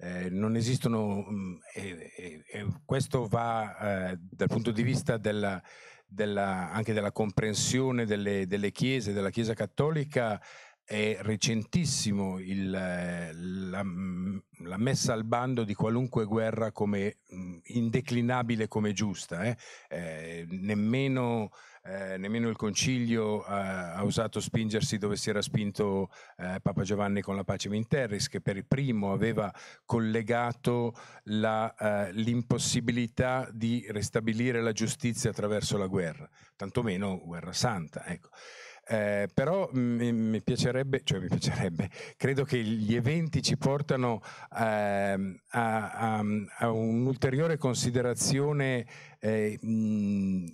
Eh, non esistono, mm, e, e, e questo va eh, dal punto di vista della, della, anche della comprensione delle, delle, chiese, della Chiesa Cattolica, è recentissimo il, la, la, messa al bando di qualunque guerra come mm, indeclinabile come giusta. Eh? Eh, nemmeno eh, nemmeno il Concilio eh, ha osato spingersi dove si era spinto eh, Papa Giovanni con la pace Minterris, che per il primo aveva collegato eh, l'impossibilità di restabilire la giustizia attraverso la guerra, tantomeno guerra santa. Ecco. Eh, però mm, mi, mi, piacerebbe, cioè mi piacerebbe, credo che gli eventi ci portano eh, a, a, a un'ulteriore considerazione eh, mh,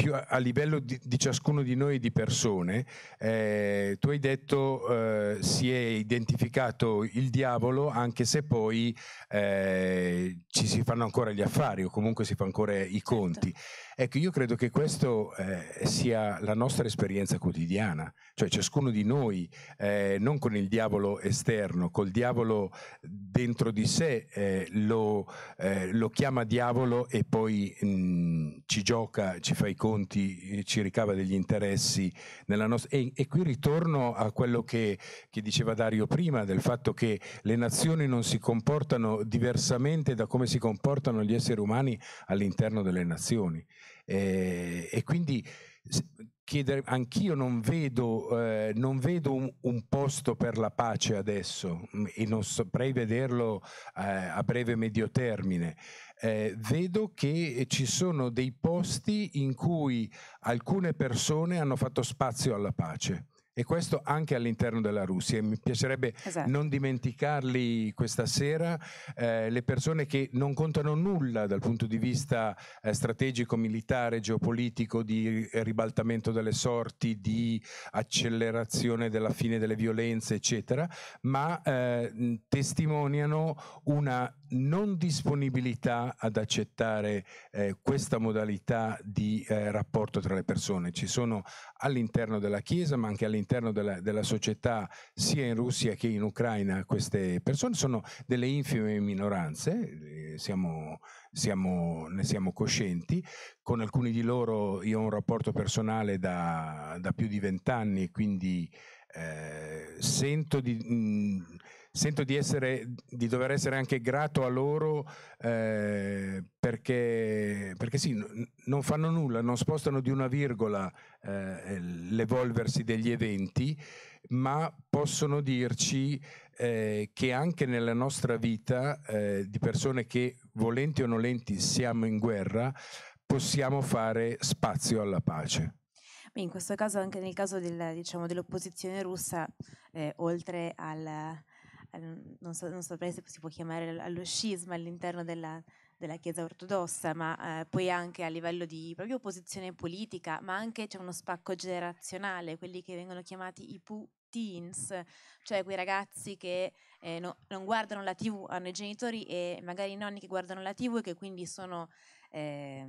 più a, a livello di, di, ciascuno di noi di persone, eh, tu hai detto eh, si è identificato il diavolo anche se poi eh, ci si fanno ancora gli affari o comunque si fanno ancora i certo. conti. Certo. Ecco, io credo che questa eh, sia la nostra esperienza quotidiana, cioè ciascuno di noi, eh, non con il diavolo esterno, col diavolo dentro di sé, eh, lo, eh, lo, chiama diavolo e poi mh, mm, ci gioca, ci fa i conti, ci ricava degli interessi. Nostra... E, e, qui ritorno a quello che, che diceva Dario prima, del fatto che le nazioni non si comportano diversamente da come si comportano gli esseri umani all'interno delle nazioni. Eh, e quindi chiedere, anch'io non vedo, eh, non vedo un, un, posto per la pace adesso mm, e non saprei vederlo eh, a breve medio termine. Eh, vedo che ci sono dei posti in cui alcune persone hanno fatto spazio alla pace e questo anche all'interno della Russia. mi piacerebbe esatto. non dimenticarli questa sera, eh, le persone che non contano nulla dal punto di vista eh, strategico, militare, geopolitico, di ribaltamento delle sorti, di accelerazione della fine delle violenze, eccetera, ma eh, testimoniano una non disponibilità ad accettare eh, questa modalità di eh, rapporto tra le persone. Ci sono all'interno della Chiesa, ma anche all'interno della, della, società, sia in Russia che in Ucraina, queste persone sono delle infime minoranze, eh, siamo, siamo, ne siamo coscienti. Con alcuni di loro io ho un rapporto personale da, da più di vent'anni, quindi eh, sento di... Mh, mm, sento di, essere, di dover essere anche grato a loro eh, perché, perché sì, n- non fanno nulla, non spostano di una virgola eh, l'evolversi degli eventi, ma possono dirci eh, che anche nella nostra vita eh, di persone che volenti o nolenti siamo in guerra, possiamo fare spazio alla pace. In questo caso, anche nel caso del, diciamo, dell'opposizione russa, eh, oltre al, eh, non, so, non, saprei se si può chiamare allo scisma all'interno della, della Chiesa ortodossa, ma eh, poi anche a livello di proprio opposizione politica, ma anche c'è uno spacco generazionale, quelli che vengono chiamati i PU teens, cioè quei ragazzi che eh, no, non guardano la TV, hanno i genitori e magari i nonni che guardano la TV e che quindi sono... Eh,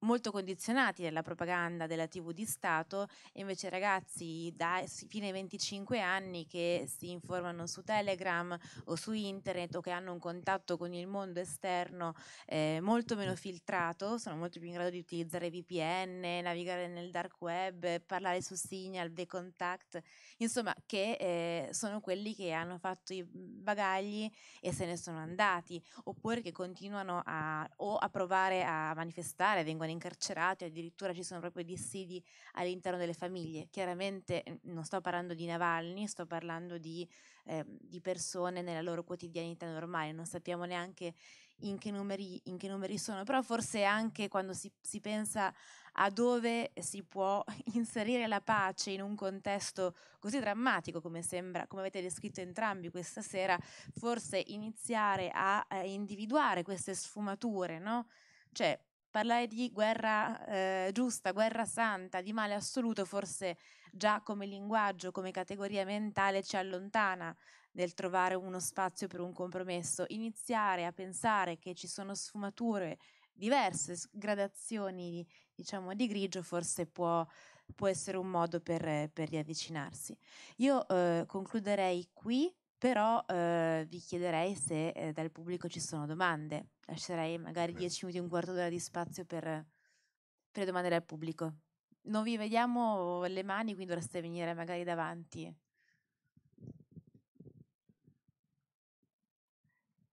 molto condizionati dalla propaganda della TV di Stato e invece ragazzi da fino ai 25 anni che si informano su Telegram o su internet o che hanno un contatto con il mondo esterno eh, molto meno filtrato, sono molto più in grado di utilizzare VPN, navigare nel dark web, parlare su Signal, The Contact, insomma che eh, sono quelli che hanno fatto i bagagli e se ne sono andati oppure che continuano a, o a provare a manifestare, vengono vengono incarcerati, addirittura ci sono proprio dissidi all'interno delle famiglie. Chiaramente non sto parlando di Navalny, sto parlando di, eh, di persone nella loro quotidianità normale, non sappiamo neanche in che numeri, in che numeri sono, però forse anche quando si, si pensa a dove si può [laughs] inserire la pace in un contesto così drammatico come sembra, come avete descritto entrambi questa sera, forse iniziare a eh, individuare queste sfumature, no? Cioè, parlare di guerra eh, giusta, guerra santa, di male assoluto, forse già come linguaggio, come categoria mentale ci allontana del trovare uno spazio per un compromesso. Iniziare a pensare che ci sono sfumature diverse, gradazioni diciamo, di grigio, forse può, può essere un modo per, per riavvicinarsi. Io eh, concluderei qui però eh, vi chiederei se eh, dal pubblico ci sono domande. Lascerei magari 10 minuti, un quarto d'ora di spazio per, per le domande dal pubblico. Non vi vediamo le mani, quindi dovreste venire magari davanti.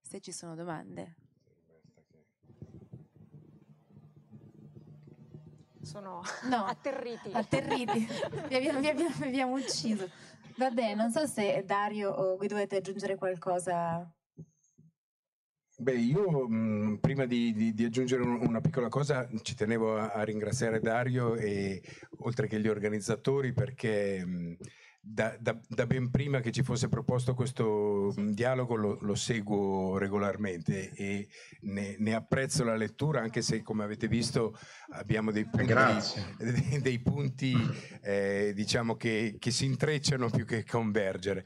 Se ci sono domande. Sono no. [laughs] atterriti. Atterriti, vi vi abbiamo ucciso. Vabbè, non so se Dario o Guido dovete aggiungere qualcosa. Beh, io mh, mm, prima di, di, di aggiungere un, una piccola cosa ci tenevo a, a, ringraziare Dario e oltre che gli organizzatori perché... Mh, mm, da, da, da, ben prima che ci fosse proposto questo sì. Mm, dialogo lo, lo, seguo regolarmente e ne, ne, apprezzo la lettura anche se come avete visto abbiamo dei punti, [laughs] dei punti eh, diciamo che, che, si intrecciano più che convergere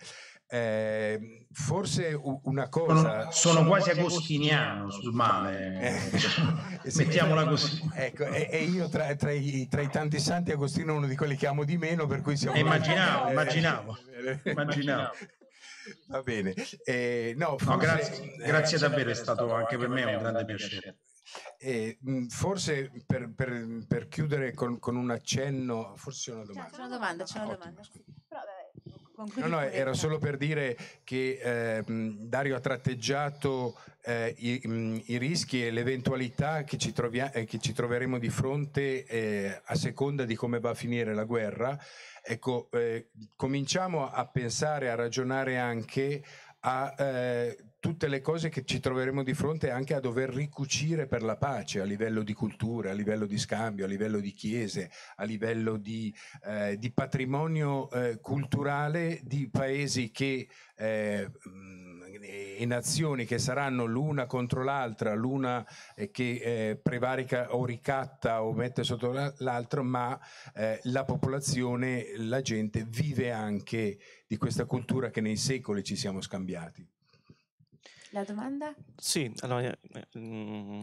eh, forse una cosa. Sono, sono quasi agostiniano sul male, eh, [laughs] mettiamola [laughs] così. Ecco, e, e io tra, tra, i, tra, i, tanti santi, Agostino è uno di quelli che amo di meno, per cui siamo. Eh, immaginavo, eh, immaginavo, [laughs] eh, eh, immaginavo. Va bene, no, forse, no, grazie, grazie davvero, è stato anche per me un grande piacere. Eh, mm, forse per, per, per chiudere con, con, un accenno, forse c'è una domanda. C'è una domanda, c'è una domanda. Però, No, no, era solo per dire che eh, Dario ha tratteggiato eh, i, mh, i, rischi e l'eventualità che, eh, che ci, troveremo di fronte eh, a seconda di come va a finire la guerra. Ecco, eh, cominciamo a pensare, a ragionare anche a eh, tutte le cose che ci troveremo di fronte anche a dover ricucire per la pace a livello di cultura, a livello di scambio, a livello di chiese, a livello di, eh, di patrimonio eh, culturale di paesi che, eh, e nazioni che saranno l'una contro l'altra, l'una eh, che eh, prevarica o ricatta o mette sotto l'altro, ma eh, la popolazione, la gente vive anche di questa cultura che nei secoli ci siamo scambiati la domanda? Sì, allora, eh, mm,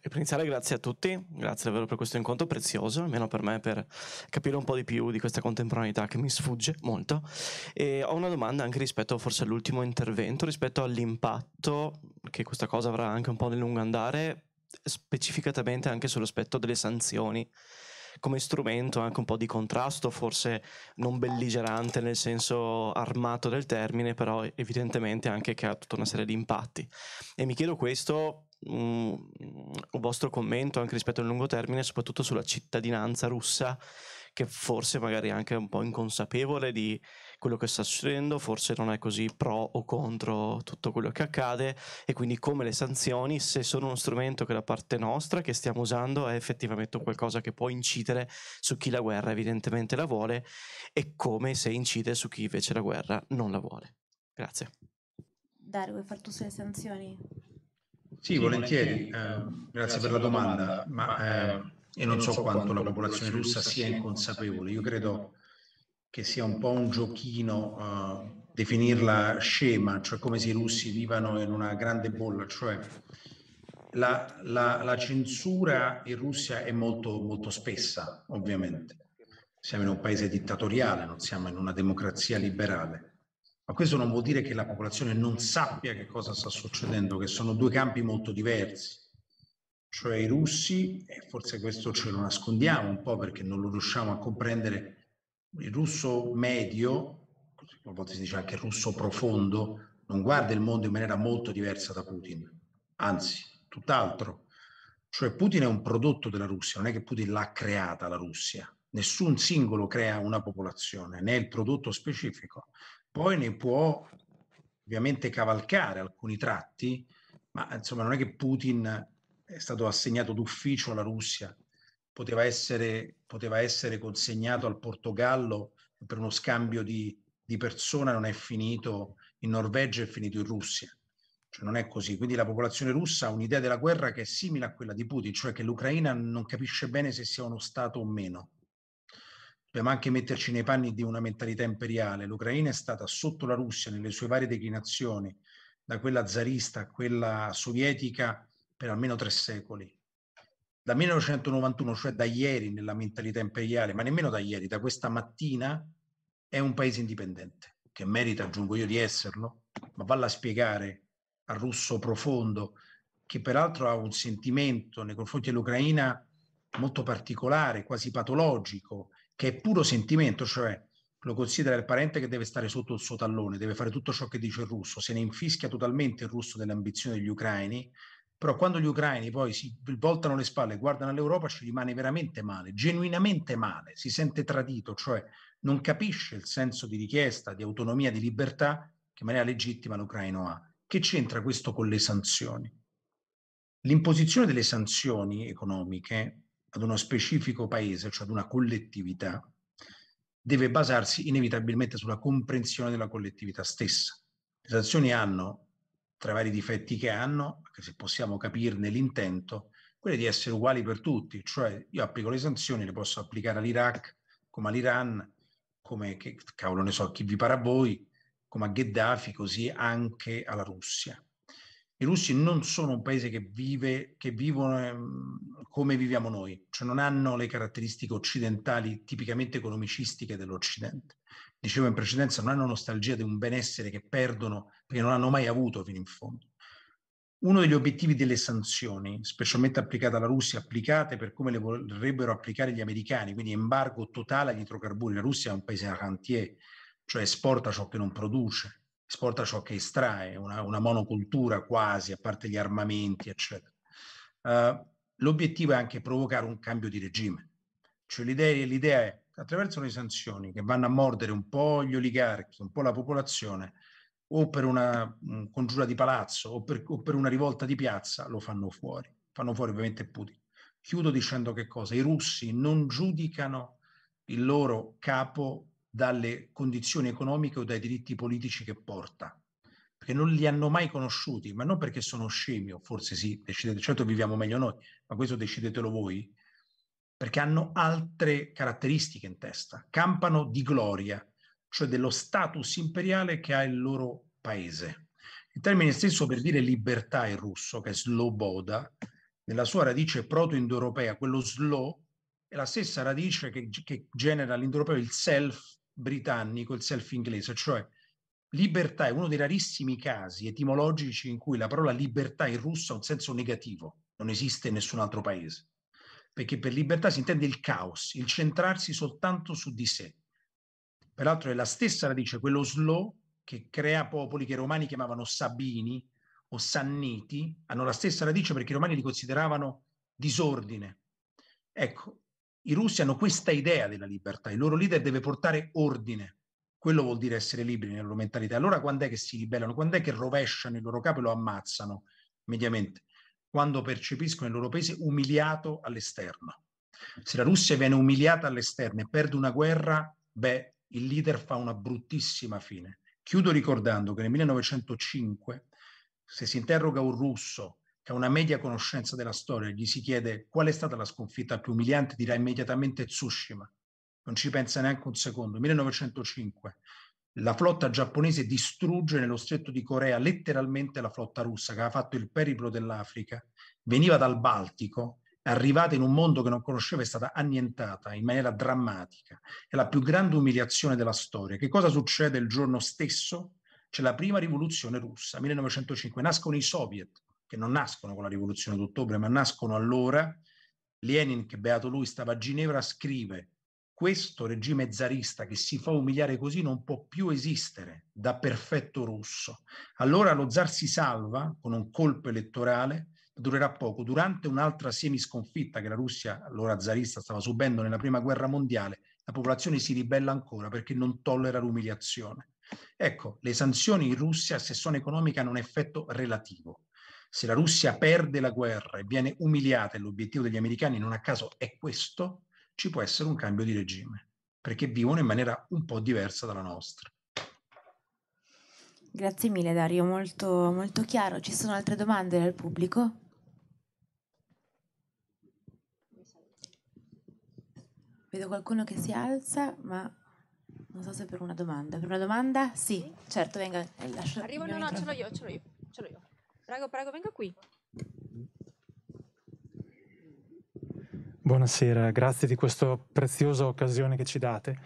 per iniziare grazie a tutti, grazie davvero per questo incontro prezioso, almeno per me, per capire un po' di più di questa contemporaneità che mi sfugge molto. E ho una domanda anche rispetto forse all'ultimo intervento, rispetto all'impatto che questa cosa avrà anche un po' nel lungo andare, specificatamente anche sull'aspetto delle sanzioni come strumento anche un po' di contrasto, forse non belligerante nel senso armato del termine, però evidentemente anche che ha tutta una serie di impatti. E mi chiedo questo un, mm, un vostro commento anche rispetto al lungo termine, soprattutto sulla cittadinanza russa, che forse magari è anche un po' inconsapevole di quello che sta succedendo, forse non è così pro o contro tutto quello che accade e quindi come le sanzioni, se sono uno strumento che da parte nostra, che stiamo usando, è effettivamente qualcosa che può incidere su chi la guerra evidentemente la vuole e come se incide su chi invece la guerra non la vuole. Grazie. Dario, vuoi far tu sulle sanzioni? Sì, sì volentieri. Eh, grazie, grazie, per la domanda, domanda ma eh, eh io non so quanto la popolazione russa sia inconsapevole. Io credo che sia un po' un giochino uh, definirla scema, cioè come se i russi vivano in una grande bolla, cioè la, la, la censura in Russia è molto, molto spessa, ovviamente. Siamo in un paese dittatoriale, non siamo in una democrazia liberale. Ma questo non vuol dire che la popolazione non sappia che cosa sta succedendo, che sono due campi molto diversi. Cioè i russi, e forse questo ce lo nascondiamo un po' perché non lo riusciamo a comprendere, il russo medio, a volte si dice anche il russo profondo, non guarda il mondo in maniera molto diversa da Putin, anzi, tutt'altro. Cioè Putin è un prodotto della Russia, non è che Putin l'ha creata la Russia. Nessun singolo crea una popolazione, né il prodotto specifico. Poi ne può ovviamente cavalcare alcuni tratti, ma insomma non è che Putin è stato assegnato d'ufficio alla Russia poteva essere, poteva essere consegnato al Portogallo per uno scambio di, di persona non è finito in Norvegia, è finito in Russia. Cioè non è così. Quindi la popolazione russa ha un'idea della guerra che è simile a quella di Putin, cioè che l'Ucraina non capisce bene se sia uno Stato o meno. Dobbiamo anche metterci nei panni di una mentalità imperiale. L'Ucraina è stata sotto la Russia nelle sue varie declinazioni, da quella zarista a quella sovietica, per almeno tre secoli da 1991, cioè da ieri nella mentalità imperiale, ma nemmeno da ieri, da questa mattina, è un paese indipendente, che merita, aggiungo io, di esserlo, ma valla a spiegare al russo profondo, che peraltro ha un sentimento nei confronti dell'Ucraina molto particolare, quasi patologico, che è puro sentimento, cioè lo considera il parente che deve stare sotto il suo tallone, deve fare tutto ciò che dice il russo, se ne infischia totalmente il russo delle ambizioni degli ucraini però quando gli ucraini poi si voltano le spalle e guardano all'Europa ci rimane veramente male, genuinamente male, si sente tradito, cioè non capisce il senso di richiesta, di autonomia, di libertà che in maniera legittima l'ucraino ha. Che c'entra questo con le sanzioni? L'imposizione delle sanzioni economiche ad uno specifico paese, cioè ad una collettività, deve basarsi inevitabilmente sulla comprensione della collettività stessa. Le sanzioni hanno tra i vari difetti che hanno, anche se possiamo capirne l'intento, quella di essere uguali per tutti, cioè io applico le sanzioni, le posso applicare all'Iraq come all'Iran, come che, cavolo ne so, chi vi para a voi, come a Gheddafi, così anche alla Russia. I russi non sono un paese che vive, che vivono ehm, come viviamo noi, cioè non hanno le caratteristiche occidentali tipicamente economicistiche dell'Occidente dicevo in precedenza, non hanno nostalgia di un benessere che perdono perché non hanno mai avuto fino in fondo. Uno degli obiettivi delle sanzioni, specialmente applicate alla Russia, applicate per come le vorrebbero applicare gli americani, quindi embargo totale agli idrocarburi. La Russia è un paese a cantier, cioè esporta ciò che non produce, esporta ciò che estrae, una, una monocultura quasi, a parte gli armamenti, eccetera. Uh, l'obiettivo è anche provocare un cambio di regime. Cioè l'idea, l'idea è attraverso le sanzioni che vanno a mordere un po' gli oligarchi, un po' la popolazione, o per una mh, mm, congiura di palazzo o per, o per, una rivolta di piazza, lo fanno fuori. Fanno fuori ovviamente Putin. Chiudo dicendo che cosa? I russi non giudicano il loro capo dalle condizioni economiche o dai diritti politici che porta, perché non li hanno mai conosciuti, ma non perché sono scemi, o forse sì, decidete, certo viviamo meglio noi, ma questo decidetelo voi, perché hanno altre caratteristiche in testa, campano di gloria, cioè dello status imperiale che ha il loro paese. Il termine stesso per dire libertà in russo, che è sloboda, nella sua radice proto-indoeuropea, quello slow, è la stessa radice che, che genera l'indoeuropeo il self britannico, il self inglese, cioè libertà è uno dei rarissimi casi etimologici in cui la parola libertà in russo ha un senso negativo, non esiste in nessun altro paese perché per libertà si intende il caos, il centrarsi soltanto su di sé. Peraltro è la stessa radice, quello slow, che crea popoli che i romani chiamavano Sabini o Sanniti, hanno la stessa radice perché i romani li consideravano disordine. Ecco, i russi hanno questa idea della libertà, il loro leader deve portare ordine, quello vuol dire essere liberi nella loro mentalità. Allora quando è che si ribellano? Quando è che rovesciano il loro capo e lo ammazzano mediamente? quando percepiscono il loro paese umiliato all'esterno. Se la Russia viene umiliata all'esterno e perde una guerra, beh, il leader fa una bruttissima fine. Chiudo ricordando che nel 1905, se si interroga un russo che ha una media conoscenza della storia, gli si chiede qual è stata la sconfitta più umiliante, dirà immediatamente Tsushima. Non ci pensa neanche un secondo. 1905 la flotta giapponese distrugge nello stretto di Corea letteralmente la flotta russa che aveva fatto il periplo dell'Africa, veniva dal Baltico, arrivata in un mondo che non conosceva è stata annientata in maniera drammatica. È la più grande umiliazione della storia. Che cosa succede il giorno stesso? C'è la prima rivoluzione russa, 1905, nascono i soviet, che non nascono con la rivoluzione d'ottobre, ma nascono allora. Lenin, che beato lui, stava a Ginevra, scrive questo regime zarista che si fa umiliare così non può più esistere da perfetto russo. Allora lo zar si salva con un colpo elettorale, durerà poco, durante un'altra semisconfitta che la Russia, allora zarista, stava subendo nella Prima Guerra Mondiale, la popolazione si ribella ancora perché non tollera l'umiliazione. Ecco, le sanzioni in Russia, se sono economiche, hanno un effetto relativo. Se la Russia perde la guerra e viene umiliata, e l'obiettivo degli americani non a caso è questo, ci può essere un cambio di regime, perché vivono in maniera un po' diversa dalla nostra. Grazie mille Dario, molto, molto chiaro. Ci sono altre domande dal pubblico? Vedo qualcuno che si alza, ma non so se per una domanda. Per una domanda? Sì, certo, venga. Eh, Arrivo, no, no, ce l'ho io, ce l'ho io, ce l'ho io. Prego, prego, venga qui. Buonasera, grazie di questa preziosa occasione che ci date.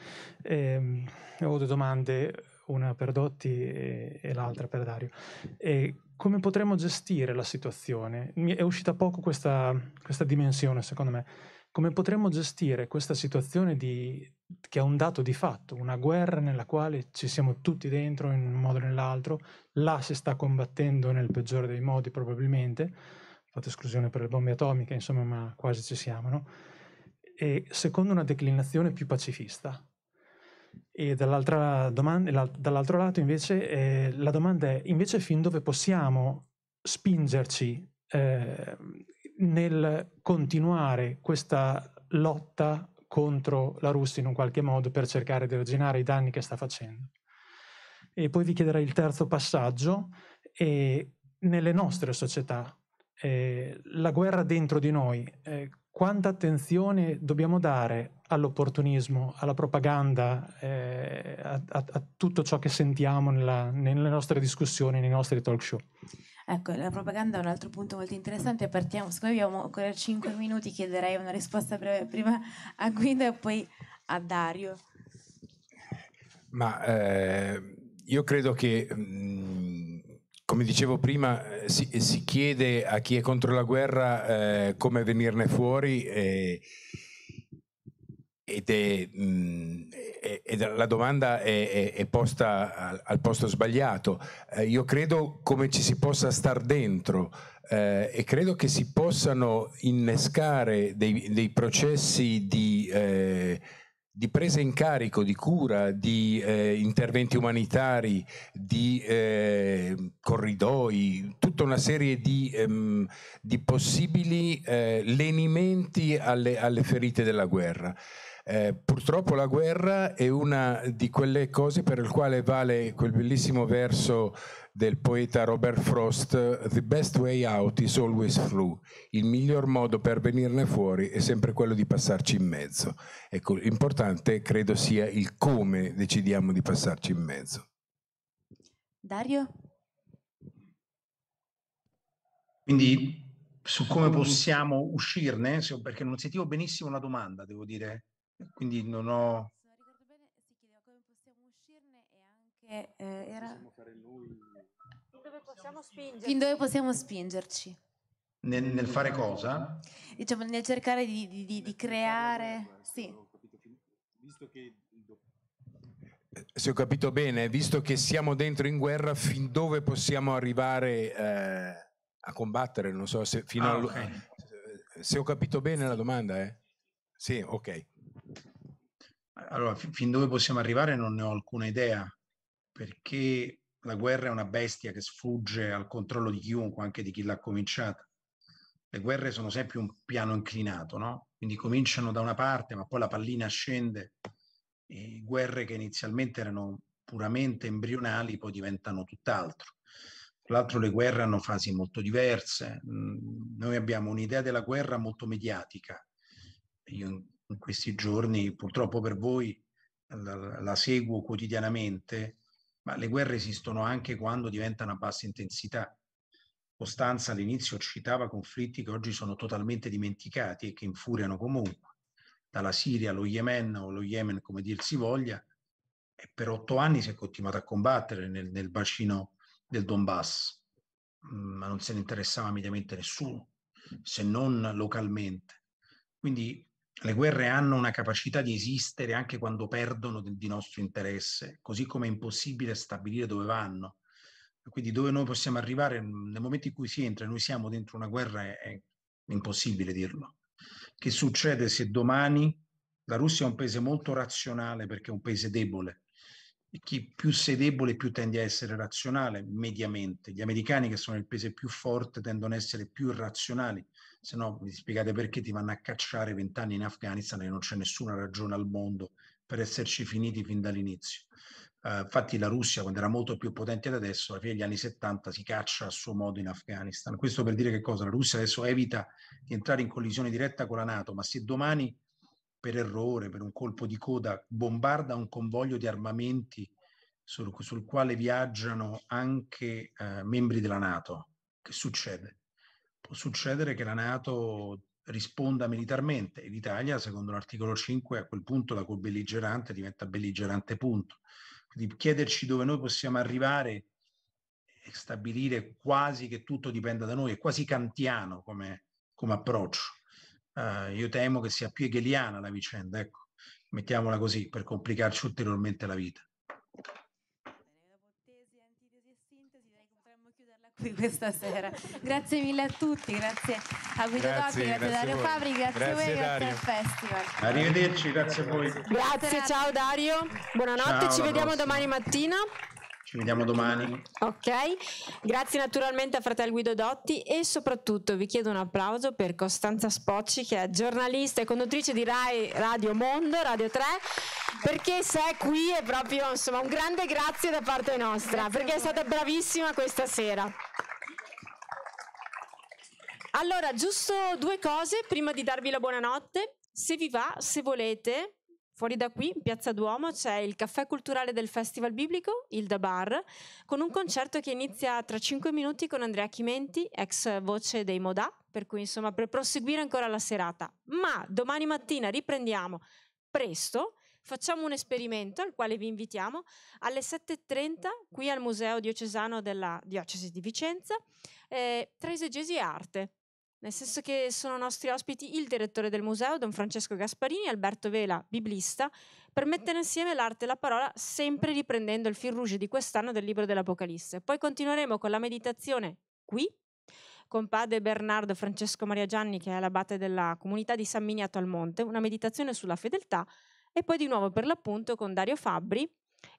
Eh, ho due domande, una per Dotti e, e l'altra per Dario. Eh, come potremmo gestire la situazione? Mi è uscita poco questa, questa dimensione, secondo me. Come potremmo gestire questa situazione di, che è un dato di fatto, una guerra nella quale ci siamo tutti dentro in un modo o nell'altro, là si sta combattendo nel peggiore dei modi probabilmente, fatta esclusione per le bombe atomiche, insomma, ma quasi ci siamo, no? E secondo una declinazione più pacifista. E domanda, dall'altro lato invece eh, la domanda è invece fin dove possiamo spingerci eh, nel continuare questa lotta contro la Russia in un qualche modo per cercare di arginare i danni che sta facendo. E poi vi chiederei il terzo passaggio e nelle nostre società eh, la guerra dentro di noi, eh, quanta attenzione dobbiamo dare all'opportunismo, alla propaganda, eh, a, a, a, tutto ciò che sentiamo nella, nelle nostre discussioni, nei nostri talk show. Ecco, la propaganda è un altro punto molto interessante, partiamo, siccome abbiamo ancora 5 minuti chiederei una risposta breve prima a Guido e poi a Dario. Ma eh, io credo che... Mh, mm, come dicevo prima, eh, si, eh, si, chiede a chi è contro la guerra eh, come venirne fuori e, eh, ed è, mh, mm, è, è, la domanda è, posta al, al, posto sbagliato. Eh, io credo come ci si possa star dentro e credo che si possano innescare dei, dei processi di di presa in carico, di cura, di eh, interventi umanitari, di eh, corridoi, tutta una serie di, ehm, di possibili eh, lenimenti alle, alle, ferite della guerra. Eh, purtroppo la guerra è una di quelle cose per le quali vale quel bellissimo verso del poeta Robert Frost, The best way out is always through. Il miglior modo per venirne fuori è sempre quello di passarci in mezzo. Ecco, l'importante credo sia il come decidiamo di passarci in mezzo. Dario? Quindi su come possiamo uscirne, perché non sentivo benissimo la domanda, devo dire, quindi non ho... Se ricordo bene, si chiedeva come possiamo uscirne e anche... Eh, era... Possiamo fare noi... Fin dove possiamo spingerci? Nel, nel fare cosa? Diciamo, nel cercare di, di, di, di creare... Sì. Eh, se ho capito bene, visto che siamo dentro in guerra, fin dove possiamo arrivare eh, a combattere? Non so se fino ah, okay. a... Eh, se ho capito bene la domanda, eh? Sì, ok. Allora, fin dove possiamo arrivare non ne ho alcuna idea, perché la guerra è una bestia che sfugge al controllo di chiunque, anche di chi l'ha cominciata. Le guerre sono sempre un piano inclinato, no? Quindi cominciano da una parte, ma poi la pallina scende. E guerre che inizialmente erano puramente embrionali poi diventano tutt'altro. Tra l'altro le guerre hanno fasi molto diverse. Mm, noi abbiamo un'idea della guerra molto mediatica. Io in questi giorni, purtroppo per voi, la, la seguo quotidianamente ma le guerre esistono anche quando diventano a bassa intensità. Costanza all'inizio citava conflitti che oggi sono totalmente dimenticati e che infuriano comunque, dalla Siria allo Yemen o lo Yemen come dir si voglia, e per otto anni si è continuato a combattere nel, nel bacino del Donbass, mm, ma non se ne interessava mediamente nessuno, se non localmente. Quindi le guerre hanno una capacità di esistere anche quando perdono di nostro interesse, così come è impossibile stabilire dove vanno. Quindi dove noi possiamo arrivare mm, nel momento in cui si entra, e noi siamo dentro una guerra, è, impossibile dirlo. Che succede se domani la Russia è un paese molto razionale perché è un paese debole? E chi più sei debole più tende a essere razionale mediamente. Gli americani, che sono il paese più forte, tendono a essere più irrazionali se no mi spiegate perché ti vanno a cacciare vent'anni in Afghanistan e non c'è nessuna ragione al mondo per esserci finiti fin dall'inizio. Uh, infatti la Russia, quando era molto più potente di adesso, alla fine degli anni 70 si caccia a suo modo in Afghanistan. Questo per dire che cosa? La Russia adesso evita di entrare in collisione diretta con la Nato, ma se domani per errore, per un colpo di coda, bombarda un convoglio di armamenti sul, sul quale viaggiano anche uh, membri della Nato, che succede? succedere che la Nato risponda militarmente e l'Italia, secondo l'articolo 5, a quel punto da quel belligerante diventa belligerante punto. Quindi chiederci dove noi possiamo arrivare e stabilire quasi che tutto dipenda da noi, è quasi kantiano come, come approccio. Uh, io temo che sia più hegeliana la vicenda, ecco, mettiamola così, per complicarci ulteriormente la vita. di questa sera. Grazie mille a tutti, grazie a Guido Dotti, grazie, a Dario Fabri, grazie, a voi, Dario. grazie al festival. Arrivederci, grazie a voi. Grazie, ciao Dario, buonanotte, ciao, ci vediamo prossima. domani mattina. Ci vediamo domani. Ok, grazie naturalmente a Fratel Guido Dotti e soprattutto vi chiedo un applauso per Costanza Spocci che è giornalista e conduttrice di Rai Radio Mondo, Radio 3, perché se è qui è proprio insomma un grande grazie da parte nostra, grazie perché è stata bravissima questa sera. Allora, giusto due cose prima di darvi la buonanotte. Se vi va, se volete, Fuori da qui, in Piazza Duomo, c'è il caffè culturale del Festival Biblico, il Da Bar, con un concerto che inizia tra 5 minuti con Andrea Chimenti, ex voce dei Modà, per cui insomma per proseguire ancora la serata. Ma domani mattina riprendiamo presto, facciamo un esperimento al quale vi invitiamo alle 7.30 qui al Museo Diocesano della Diocesi di Vicenza, eh, tra esegesi e arte nel senso che sono nostri ospiti il direttore del museo, Don Francesco Gasparini, Alberto Vela, biblista, per mettere insieme l'arte e la parola, sempre riprendendo il fil rouge di quest'anno del libro dell'Apocalisse. Poi continueremo con la meditazione qui, con padre Bernardo Francesco Maria Gianni, che è l'abate della comunità di San Miniato al Monte, una meditazione sulla fedeltà, e poi di nuovo per l'appunto con Dario Fabbri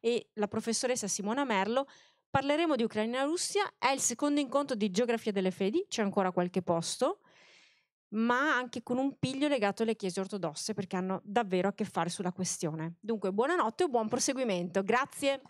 e la professoressa Simona Merlo Parleremo di Ucraina-Russia, è il secondo incontro di Geografia delle Fedi, c'è ancora qualche posto, ma anche con un piglio legato alle chiese ortodosse perché hanno davvero a che fare sulla questione. Dunque, buonanotte e buon proseguimento. Grazie.